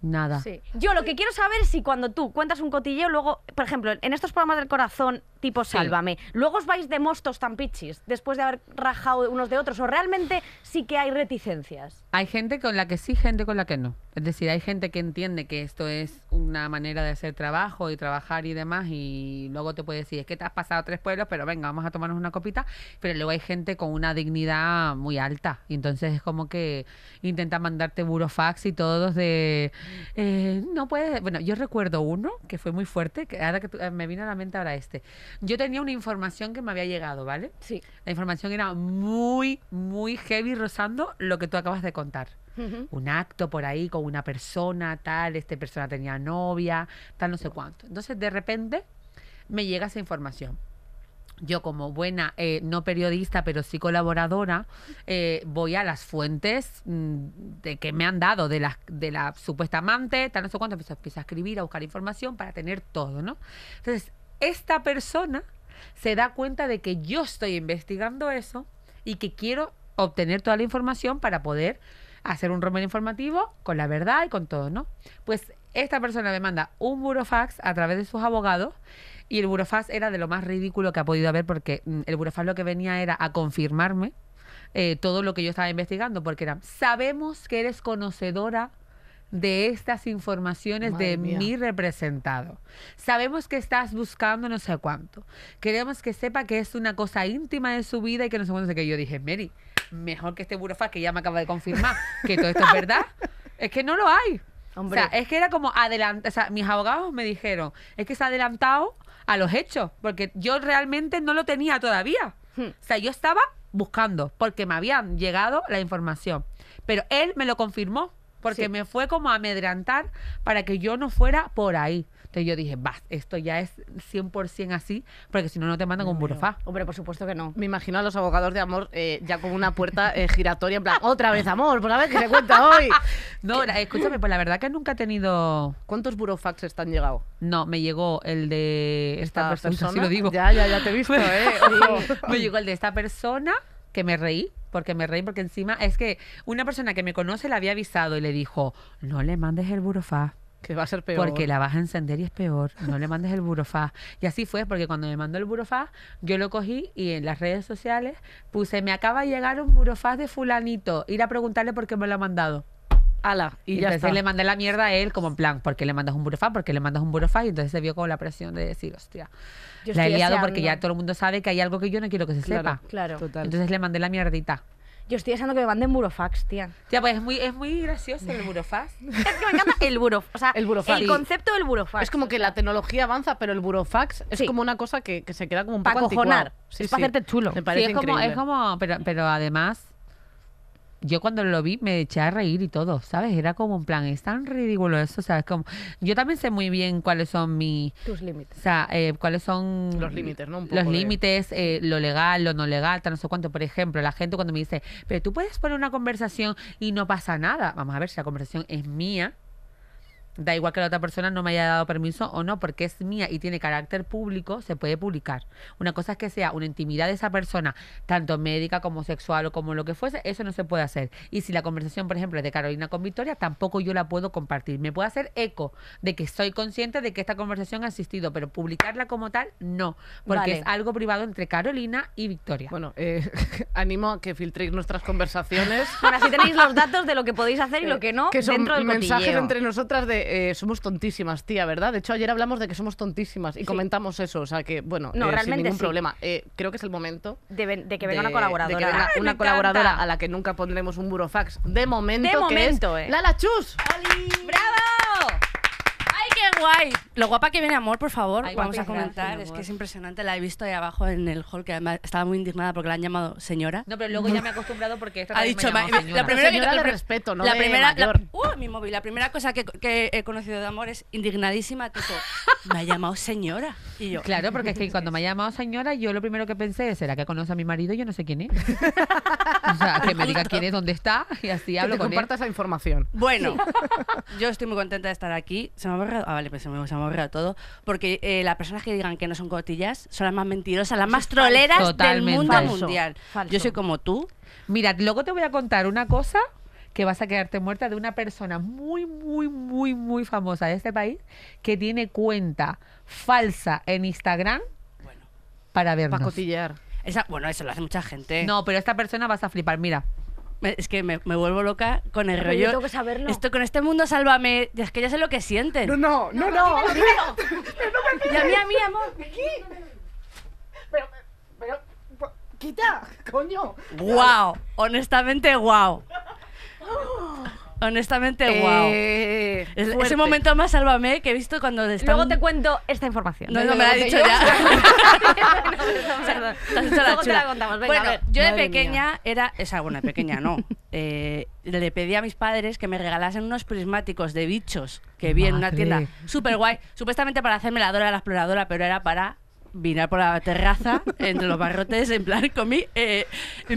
nada.
Yo lo que quiero saber es si cuando tú cuentas un cotilleo, luego, por ejemplo, en estos programas del corazón, tipo Sálvame. Luego os vais de mostos tan pichis después de haber rajado unos de otros. ¿O realmente sí que hay
reticencias? Hay gente con la que sí, gente con la que no. Es decir, hay gente que entiende que esto es una manera de hacer trabajo y trabajar y demás. Y luego te puede decir, es que te has pasado tres pueblos, pero venga, vamos a tomarnos una copita. Pero luego hay gente con una dignidad muy alta. Y entonces es como que intenta mandarte burofax y todos de. Eh, no puedes. Bueno, yo recuerdo uno que fue muy fuerte, que ahora que eh, me vino a la mente ahora este. Yo tenía una información que me había llegado, ¿vale? Sí. La información era muy, muy heavy rozando lo que tú acabas de contar. Un acto por ahí con una persona, tal, esta persona tenía novia, tal, no sé cuánto. Entonces, de repente, me llega esa información yo como buena, eh, no periodista, pero sí colaboradora, eh, voy a las fuentes mm, de que me han dado de la, de la supuesta amante, tal no sé cuánto, empiezo, a escribir, a buscar información para tener todo, ¿no? Entonces, esta persona se da cuenta de que yo estoy investigando eso y que quiero obtener toda la información para poder hacer un romero informativo con la verdad y con todo, ¿no? Pues esta persona me manda un burofax a través de sus abogados y el burofax era de lo más ridículo que ha podido haber porque mm, el burofax lo que venía era a confirmarme eh, todo lo que yo estaba investigando porque era, sabemos que eres conocedora de estas informaciones de mi representado. Sabemos que estás buscando no sé cuánto. Queremos que sepa que es una cosa íntima de su vida y que no sé cuánto. Que yo dije, Mary, mejor que este burofax que ya me acaba de confirmar que todo esto es verdad. [laughs] Es que no lo hay. O sea, es que era como adelante. O mis abogados me dijeron, es que se ha adelantado a los hechos, porque yo realmente no lo tenía todavía. Hmm. O sea, yo estaba buscando, porque me habían llegado la información. Pero él me lo confirmó porque me fue como a amedrantar para que yo no fuera por ahí. Entonces yo dije, vas, esto ya es 100% así, porque si no, no te mandan un Hombre, por supuesto que no. Me imagino a los abogados de amor eh, ya con una puerta eh, [laughs] giratoria, en plan, otra vez amor, por la vez que se cuenta hoy. [laughs] no, escúchame, pues la verdad que nunca he tenido.
¿Cuántos burofaxes
están han llegado? No, me llegó el de esta, persona, Si [laughs] lo digo. Ya, ya, ya te he visto, ¿eh? me llegó el de esta persona que me reí porque me reí, porque encima es que una persona que me conoce la había avisado y le dijo, no le mandes el burofax. Que va a ser peor. Porque la vas a encender y es peor. No le mandes el burofax. Y así fue, porque cuando me mandó el burofax, yo lo cogí y en las redes sociales puse, me acaba de llegar un burofax de fulanito. Ir a preguntarle por qué me lo ha mandado. Ala, y, le mandé la mierda a él como en plan, ¿por qué le mandas un burofax? ¿Por qué le mandas un burofax? Y entonces se vio como la presión de decir, hostia la he liado porque ya todo el mundo sabe que hay algo que yo no quiero que se sepa. Claro, Entonces le mandé la mierdita. Yo estoy deseando que me manden burofax, tía. Tía, pues es muy, es muy gracioso el burofax. [laughs] es que me encanta
el burofax.
el, burofax. el concepto
del burofax. Es como que la tecnología avanza, pero el burofax es como una cosa que, se queda como un poco Para cojonar. es para hacerte chulo. Me parece es como, es
como, pero además yo cuando lo vi me eché a reír y todo, ¿sabes? Era como un plan, es tan ridículo eso, ¿sabes? Como, yo también sé muy bien cuáles son mis... Tus límites. O sea, eh, cuáles son... Los límites, ¿no? los límites, eh, lo legal, lo no legal, no sé cuánto. Por ejemplo, la gente cuando me dice, pero tú puedes poner una conversación y no pasa nada. Vamos a ver si la conversación es mía da igual que la otra persona no me haya dado permiso o no, porque es mía y tiene carácter público, se puede publicar. Una cosa es que sea una intimidad de esa persona, tanto médica como sexual o como lo que fuese, eso no se puede hacer. Y si la conversación, por ejemplo, es de Carolina con Victoria, tampoco yo la puedo compartir. Me puedo hacer eco de que soy consciente de que esta conversación ha existido, pero publicarla como tal, no, porque es algo privado entre Carolina y Victoria. Bueno, eh, [laughs] animo a que filtréis nuestras conversaciones. [laughs] Bueno, así tenéis
los
datos de lo que podéis hacer y eh, lo que no. Que son dentro mensajes entre
nosotras de eh, somos tontísimas, tía, ¿verdad? De hecho, ayer hablamos de que somos tontísimas y comentamos eso, o sea que, bueno, no, eh, sin ningún problema. Eh, creo que es el momento de, que venga una colaboradora. una colaboradora a la que nunca pondremos un burofax.
De momento, de momento, eh. Lala Chus. ¡Brava! guay! Lo guapa que viene Amor, por favor, vamos a comentar. es que es impresionante, la he visto ahí abajo en el hall, que además estaba muy indignada porque la han llamado señora. No, pero luego ya [laughs] me he acostumbrado porque ha dicho La primera respeto, ¿no? La primera, ¡Uh, mi móvil, la primera cosa que, he conocido de Amor es
indignadísima, tipo, me ha llamado señora. Y yo, claro, porque es que cuando me ha [laughs] llamado señora, yo lo primero que pensé es, ¿será que conoce a mi marido? y Yo no sé quién es. o sea, que me diga quién es, dónde está,
y así hablo que te comparta
esa información. Bueno,
yo estoy muy contenta de estar aquí. Se me ha borrado vale, pues se me, a mover todo. Porque eh, las personas que digan que no son cotillas son las más mentirosas, las más troleras del mundo mundial.
Yo soy como tú. Mira, luego te voy a contar una cosa que vas a quedarte muerta de una persona muy, muy, muy, muy famosa de este país que tiene cuenta falsa en Instagram para vernos. Para cotillar.
bueno, eso lo hace mucha gente. No, pero esta persona vas a flipar. Mira, es que me, me vuelvo loca con el rollo. tengo que saberlo. Esto con este mundo sálvame. Es que ya sé lo que sienten. No, no, no, no. no. no y a mí, a mí, amor. Pero,
pero, quita, coño.
Wow, honestamente, wow. [laughs] Honestamente, eh, ¡guau! wow. momento más sálvame que he visto cuando Luego te cuento esta información. No, me la ha dicho ya. Luego te la contamos. bueno, yo de pequeña era... esa sea, bueno, de pequeña no. [laughs] Eh, le pedí a mis padres que me regalasen unos prismáticos de bichos que vi en una tienda súper guay, supuestamente para hacerme la Dora de la Exploradora, pero era para vinar por la terraza, entre los barrotes, en plan, comí eh,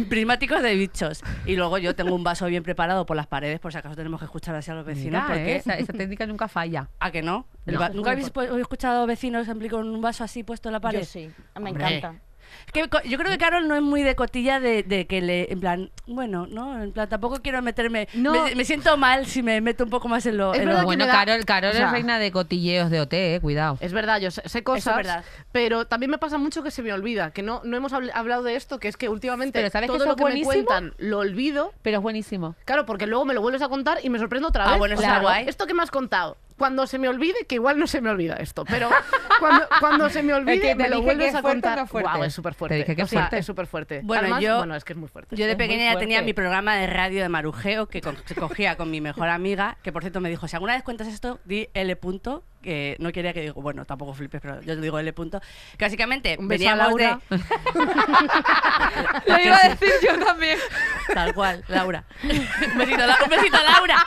prismáticos de bichos. Y luego yo tengo un vaso bien preparado por las paredes, por si acaso tenemos que escuchar así a los vecinos. porque... esa, técnica nunca falla. [laughs] ¿A que no? ¿Nunca habéis escuchado vecinos en con un vaso así puesto en la pared? Yo sí, me encanta yo creo que Carol no es muy de cotilla de, que le, en plan, bueno, ¿no? En plan, tampoco quiero meterme. Me, siento mal si me meto un poco más en lo. Bueno, Carol, Carol es reina
de cotilleos de OT, eh, cuidado. Es verdad, yo sé, cosas. Es
pero también me pasa mucho que se me olvida, que no,
no hemos hablado de esto, que es que últimamente pero ¿sabes todo lo que me cuentan
lo olvido. Pero es buenísimo.
Claro, porque luego me lo vuelves a contar y me sorprendo otra ah, vez. ¿Esto que me has contado? cuando se me olvide, que igual no se me olvida esto, pero cuando, se me [laughs] olvide, me lo vuelves a contar. Fuerte. es súper fuerte. es súper fuerte. Bueno, yo, es que es muy fuerte. Yo de pequeña ya tenía mi
programa de radio de marujeo que, cogía con mi mejor amiga, que por cierto me dijo, si alguna vez cuentas esto, di L punto, que no quería que digo, bueno, tampoco flipes, pero yo te digo L punto. Que básicamente Un a Laura. [laughs] Lo iba a decir yo también. Tal cual, Laura. [laughs] Un besito, a Laura.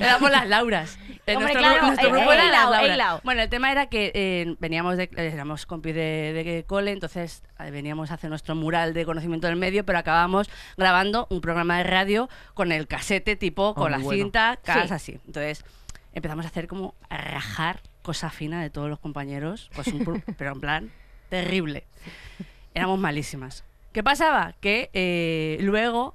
Éramos las Lauras grupo Bueno, el tema era que eh, veníamos de, eh, éramos compis de, cole, entonces eh, veníamos a hacer nuestro mural de conocimiento del medio, pero acabamos grabando un programa de radio con el casete tipo, ah, con la cinta, cosas así. Entonces empezamos a hacer como rajar cosa fina de todos los compañeros, pues un, [laughs] pero en plan terrible. Éramos malísimas. ¿Qué pasaba? Que luego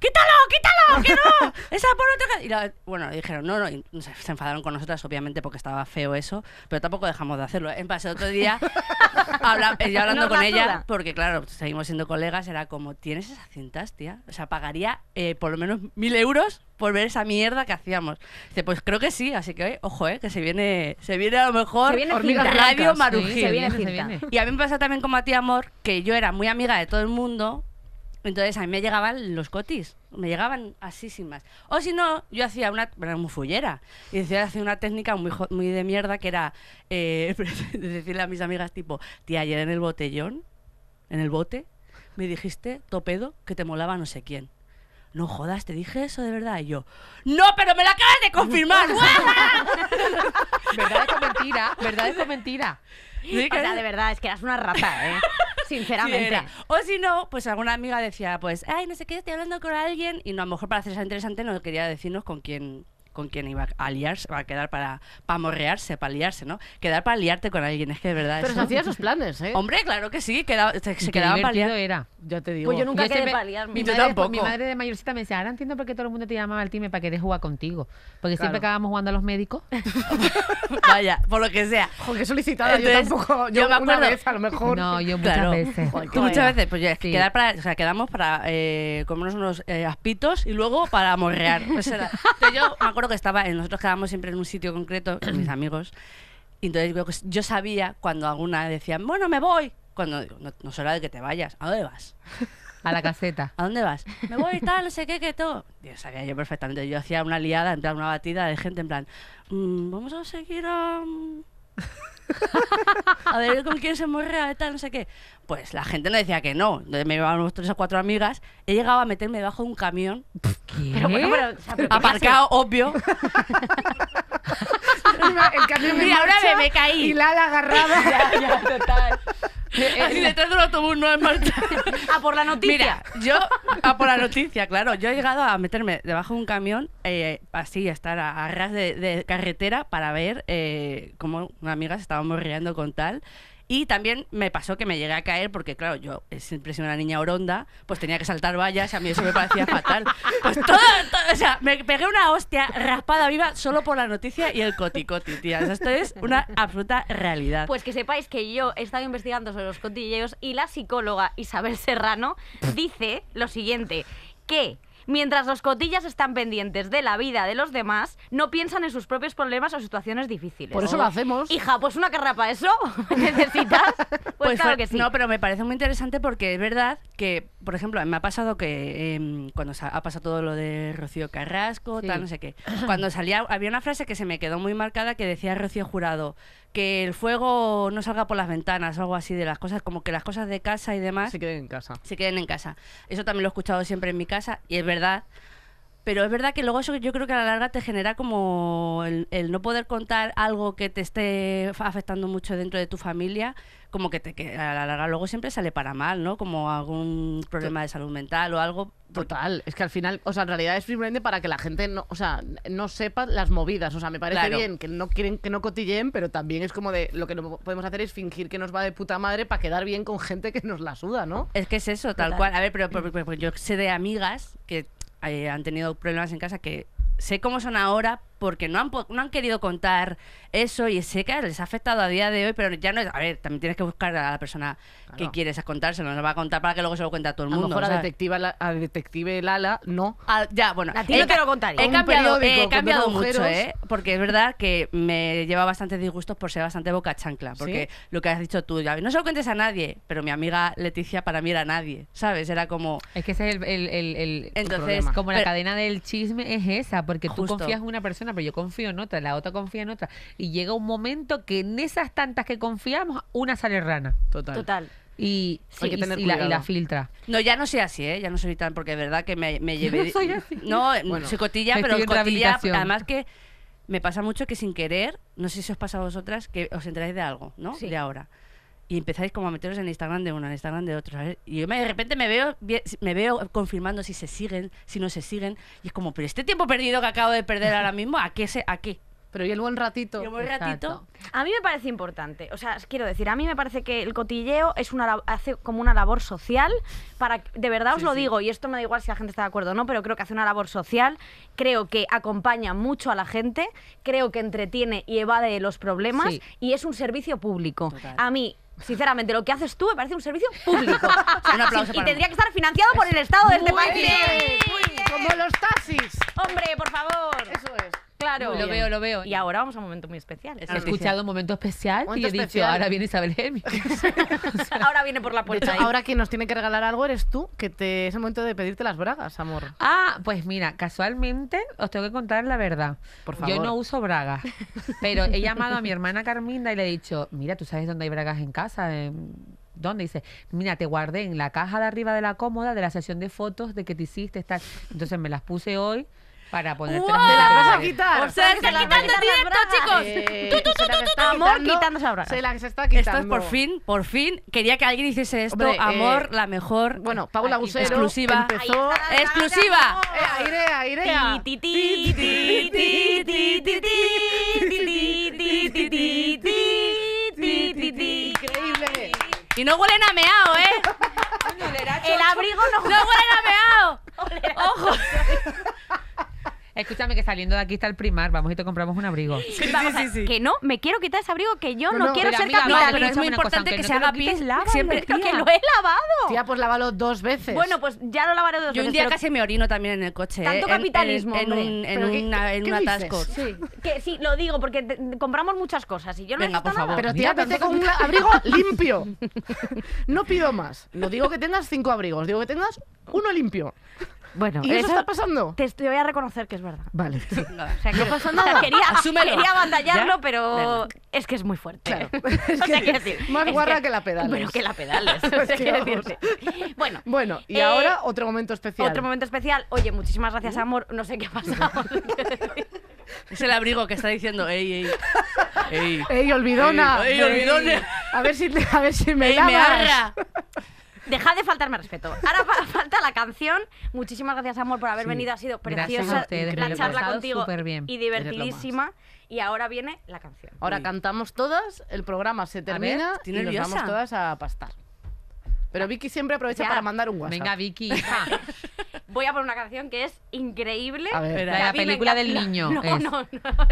¡Quítalo, quítalo! ¡Que no! [laughs] ¡Esa por otra Y la- bueno, dijeron, no, no. y se, enfadaron con nosotras, obviamente, porque estaba feo eso. Pero tampoco dejamos de hacerlo. En otro día, [laughs] hablando con ella, porque claro, seguimos siendo colegas, era como, ¿tienes esas cintas, tía? O sea, pagaría eh, por lo menos mil euros por ver esa mierda que hacíamos. Dice, pues creo que sí, así que, ojo, eh, que se viene, se viene a lo mejor Se viene Radio blancas, se viene Y a mí me pasa también con Matías Amor que yo era muy amiga de todo el mundo, entonces a mí me llegaban los cotis, me llegaban así sin más. O si no, yo hacía una, bueno, muy fullera, y decía, hacía una técnica muy, de mierda que era eh, [laughs] decirle a mis amigas tipo, tía, ayer en el botellón, en el bote, me dijiste, topedo, que te molaba no sé quién. No jodas, te dije eso de verdad. Y yo, no, pero
me la acabas de confirmar.
[laughs] verdad [laughs] es mentira, verdad es mentira. o sea, de
verdad, es que eras una rata, ¿eh? sinceramente. o si no, pues alguna
amiga decía, pues, ay, no sé qué, estoy hablando con alguien y no, a lo mejor para hacer interesante no quería decirnos con quién con quién iba a liarse, va a quedar para, para morrearse, para liarse, ¿no? Quedar para liarte con alguien, es que de verdad. Pero se hacían sus planes, ¿eh? Hombre, claro que sí, quedaba, se, quedaba para era, yo te digo. Pues yo nunca quería quedé liarme. Mi, madre, tampoco. mi madre
de mayorcita me decía, ahora entiendo por qué todo el mundo te llamaba al time para que jugar contigo. Porque siempre acabamos jugando a los médicos. [laughs] Vaya, por lo que sea. Joder, solicitada, yo tampoco. Yo, me acuerdo. Una vez, a lo mejor. No, yo muchas veces. Tú muchas
veces, pues ya, es que quedar para, o sea, quedamos para eh, comernos unos eh, aspitos y luego para morrear. yo me acuerdo que estaba, nosotros quedábamos siempre en un sitio concreto, con mis [clears throat] amigos, y entonces yo sabía cuando alguna decía, bueno, me voy, cuando no, es hora de que te vayas, ¿a dónde vas? [laughs] A la caseta. [laughs] ¿A dónde vas? Me voy y tal, no sé qué, que todo. Yo sabía yo perfectamente. Yo hacía una liada, en una batida de gente, en plan, mm, vamos a seguir a. Mm, [laughs] a ver con quién se morrea tal, no sé qué pues la gente no decía que no. Me llevábamos tres o cuatro amigas. He llegado a meterme debajo de un camión.
¿Qué? aparcado,
obvio.
[laughs]
el camión me ahora me, caí. Y la, agarraba. [laughs] ya, ya,
eh, Así detrás del autobús no es marcha. [laughs] a por la
noticia. yo, a por la noticia, claro. Yo he llegado a meterme debajo de un camión, eh, así, a estar a, ras de, carretera para ver eh, cómo una amiga se estaba con tal. Y también me pasó que me llegué a caer porque, claro, yo siempre sido una niña oronda, pues tenía que saltar vallas, a mí eso me parecía fatal. Pues todo, o sea, me pegué una hostia raspada viva solo por la noticia y el coticoti, tías. esto es una absoluta realidad.
Pues que sepáis que yo he estado investigando sobre los cotilleos y la psicóloga Isabel Serrano dice lo siguiente, que Mientras los cotillas están pendientes de la vida de los demás, no piensan en sus propios problemas o situaciones difíciles. Por eso lo hacemos. Hija, pues una carrapa, eso [laughs] necesitas. [laughs] Pues, pues claro que sí. No,
pero me parece muy interesante porque es verdad que por ejemplo, me ha pasado que em, cuando ha pasado todo lo de Rocío Carrasco, no sé qué, [clears throat] cuando salía, había una frase que se me quedó muy marcada que decía Rocío Jurado, que el fuego no salga por las ventanas o algo así de las cosas, como que las cosas de casa y demás... Se queden en casa. Se queden en casa. Eso también lo he escuchado siempre en mi casa y es verdad, pero es verdad que luego eso yo creo que a la larga te genera como el, no poder contar algo que te esté afectando mucho dentro de tu familia, como que, te, a la larga luego siempre sale para mal, ¿no? Como algún problema de salud mental o algo. Total, es que al final, o sea, en realidad es simplemente para que la gente no, sea,
no sepa las movidas. O sea, me parece bien que no quieren que no cotilleen, pero también es como de lo que no podemos hacer es fingir que nos va de puta madre para quedar bien con gente que nos la suda, ¿no? Es que es eso, tal cual. A ver,
pero, yo sé de amigas que eh, han tenido problemas en casa que sé cómo son ahora, porque no han, no han querido contar eso y sé que les ha afectado a día de hoy, pero ya no es... A ver, también tienes que buscar a la persona que quieres contárselo no nos va a contar para que luego se lo cuente a todo el mundo. A lo mejor a, detective, la, detective Lala no. Ah, ya, bueno. A ti no te lo contaría. He cambiado, he cambiado mucho, ¿eh? Porque es verdad que me lleva bastante disgustos por ser bastante boca chancla, porque lo que has dicho tú, ya, no se lo cuentes a nadie, pero mi amiga Leticia para mí era nadie, ¿sabes? Era
como... Es que ese es el... Entonces, como la cadena del chisme es esa, porque tú confías en una persona pero yo confío en otra, la otra confía en otra. Y llega un momento que en esas tantas que confiamos, una sale rana. Total. Total. Y, que tener la, filtra. No, ya no
soy así, ¿eh? Ya no soy tan, porque es verdad que me, llevé... No mm, soy cotilla, pero cotilla, además que me pasa mucho que sin querer, no sé si os pasa a vosotras, que os enteráis de algo, ¿no? De ahora y empezáis como a meteros en Instagram de uno, en Instagram de otro, Y yo de repente me veo, me veo confirmando si se siguen, si no se siguen, y es como, pero este tiempo perdido que acabo de perder
ahora mismo, ¿a qué? Pero y el buen ratito. El buen ratito. A mí me parece importante. O sea, quiero decir, a mí me parece que el cotilleo es una hace como una labor social para de verdad os lo digo y esto me da igual si la gente está de acuerdo o no, pero creo que hace una labor social, creo que acompaña mucho a la gente, creo que entretiene y evade los problemas y es un servicio público. A mí sinceramente, lo que haces tú me parece un servicio público. [laughs] y tendría que estar financiado
por el Estado de este país.
Como los taxis. Hombre, por favor. Eso es. Claro. Lo veo, lo veo. Y ahora vamos a un momento muy especial. He escuchado un
momento especial y he dicho,
ahora
viene Isabel Hermi.
[laughs] [laughs] Ahora viene por la puerta. ahora
quien nos tiene que regalar algo eres tú, que
es el momento de pedirte las bragas, amor. Ah, pues mira, casualmente os tengo que contar la verdad. Por Yo no uso bragas, pero he llamado a mi hermana Carminda y le he dicho, mira, ¿tú sabes dónde hay bragas en casa? ¿Dónde? dice, mira, te guardé en la caja de arriba de la cómoda de la sesión de fotos de que te hiciste. Entonces me las puse hoy para ponerte ¡Wow! Se, está quitando directo, chicos. Amor quitándose Se
está quitando. Esto es por fin,
por fin. Quería que alguien hiciese esto. amor, la mejor. Bueno, Paula Gusero.
Exclusiva.
Empezó. ¡Exclusiva! Increíble.
Y no huelen a ¿eh? El abrigo no, huele a Ojo.
Escúchame que saliendo de aquí está el primar, vamos y te compramos un abrigo. Que no, me quiero quitar ese abrigo, que yo no, quiero ser capitalista pero es muy importante que se haga pis. Siempre que lo he
lavado. Tía,
ah, pues lávalo dos veces.
Bueno, pues ya lo lavaré dos Yo un día casi me
orino también en el coche. Tanto eh, capitalismo, En, un,
atasco. Sí. [laughs] Que sí, lo digo, porque compramos muchas cosas y yo no Venga, Pero tía, vete con un abrigo
[laughs] limpio. No pido más. No digo que tengas cinco abrigos, digo que tengas
uno limpio. Bueno, ¿Y eso, está pasando? Te, voy a reconocer que es verdad. Vale. [laughs] o sea, [laughs] que no pasa nada. [laughs] Quería, quería pero es que es muy fuerte. Claro. decir, más guarda guarra que, la pedales. Bueno, que la pedales. o sea, que
bueno, bueno, y eh, ahora
otro momento especial. Otro momento especial. Oye, muchísimas gracias, ¿Mm? amor. No sé qué ha pasado.
es el abrigo que está diciendo, ey, ey.
Ey, olvidona. Ey, olvidona. A ver si, a ver si me ey, lavas. Me Dejad de faltarme respeto. Ahora [laughs] falta la canción. Muchísimas gracias, amor, por haber venido. Ha sido preciosa la charla contigo y divertidísima. Y ahora viene la canción. Ahora cantamos todas, el programa se
termina y nos vamos todas a pastar. Pero ah, Vicky siempre aprovecha para mandar un WhatsApp. Venga,
Vicky. [laughs] voy a poner una canción que es increíble. A la, película del niño. [laughs] No, no,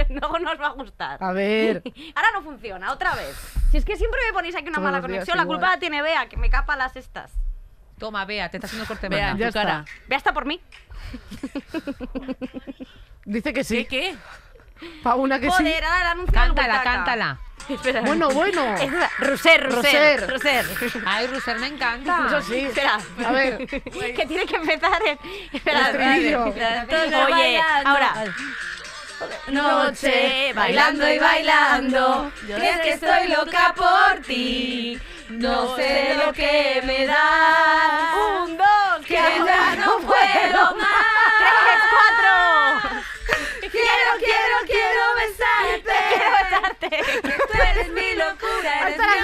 no, nos va a gustar. A ver. [laughs] Ahora no funciona, otra vez. Si es que siempre me ponéis aquí una mala conexión, la culpa la tiene Bea, que me capa las estas. Toma, Bea, te está haciendo corte Bea, ya cara. Bea está por mí.
[laughs] Dice que sí. ¿Qué? qué? Pa' una que Joder, sí.
Joder, cántala, cántala. [laughs] Bueno, bueno. Roser, Roser, Roser. Ay, Roser me encanta. Yo sí. Espera. A ver. [laughs]
que tiene que empezar en... Espera, Oye, ahora... Noche, bailando y bailando, Crees que estoy loca por ti. No sé lo que me da. Un, dos, que no puedo más. Tres, cuatro. Quiero, quiero, quiero besarte. Quiero besarte. Tú eres mi locura, eres mi semana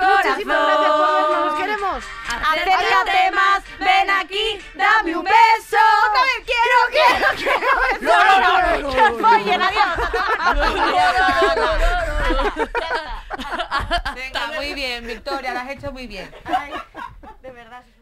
gracias Nos queremos. Acércate más, ven aquí, dame un beso. Otra vez, quiero, quiero, quiero besarte. No, no, no, no. Oye, adiós.
Está muy bien, Victoria, lo has hecho muy bien. Ay, de verdad.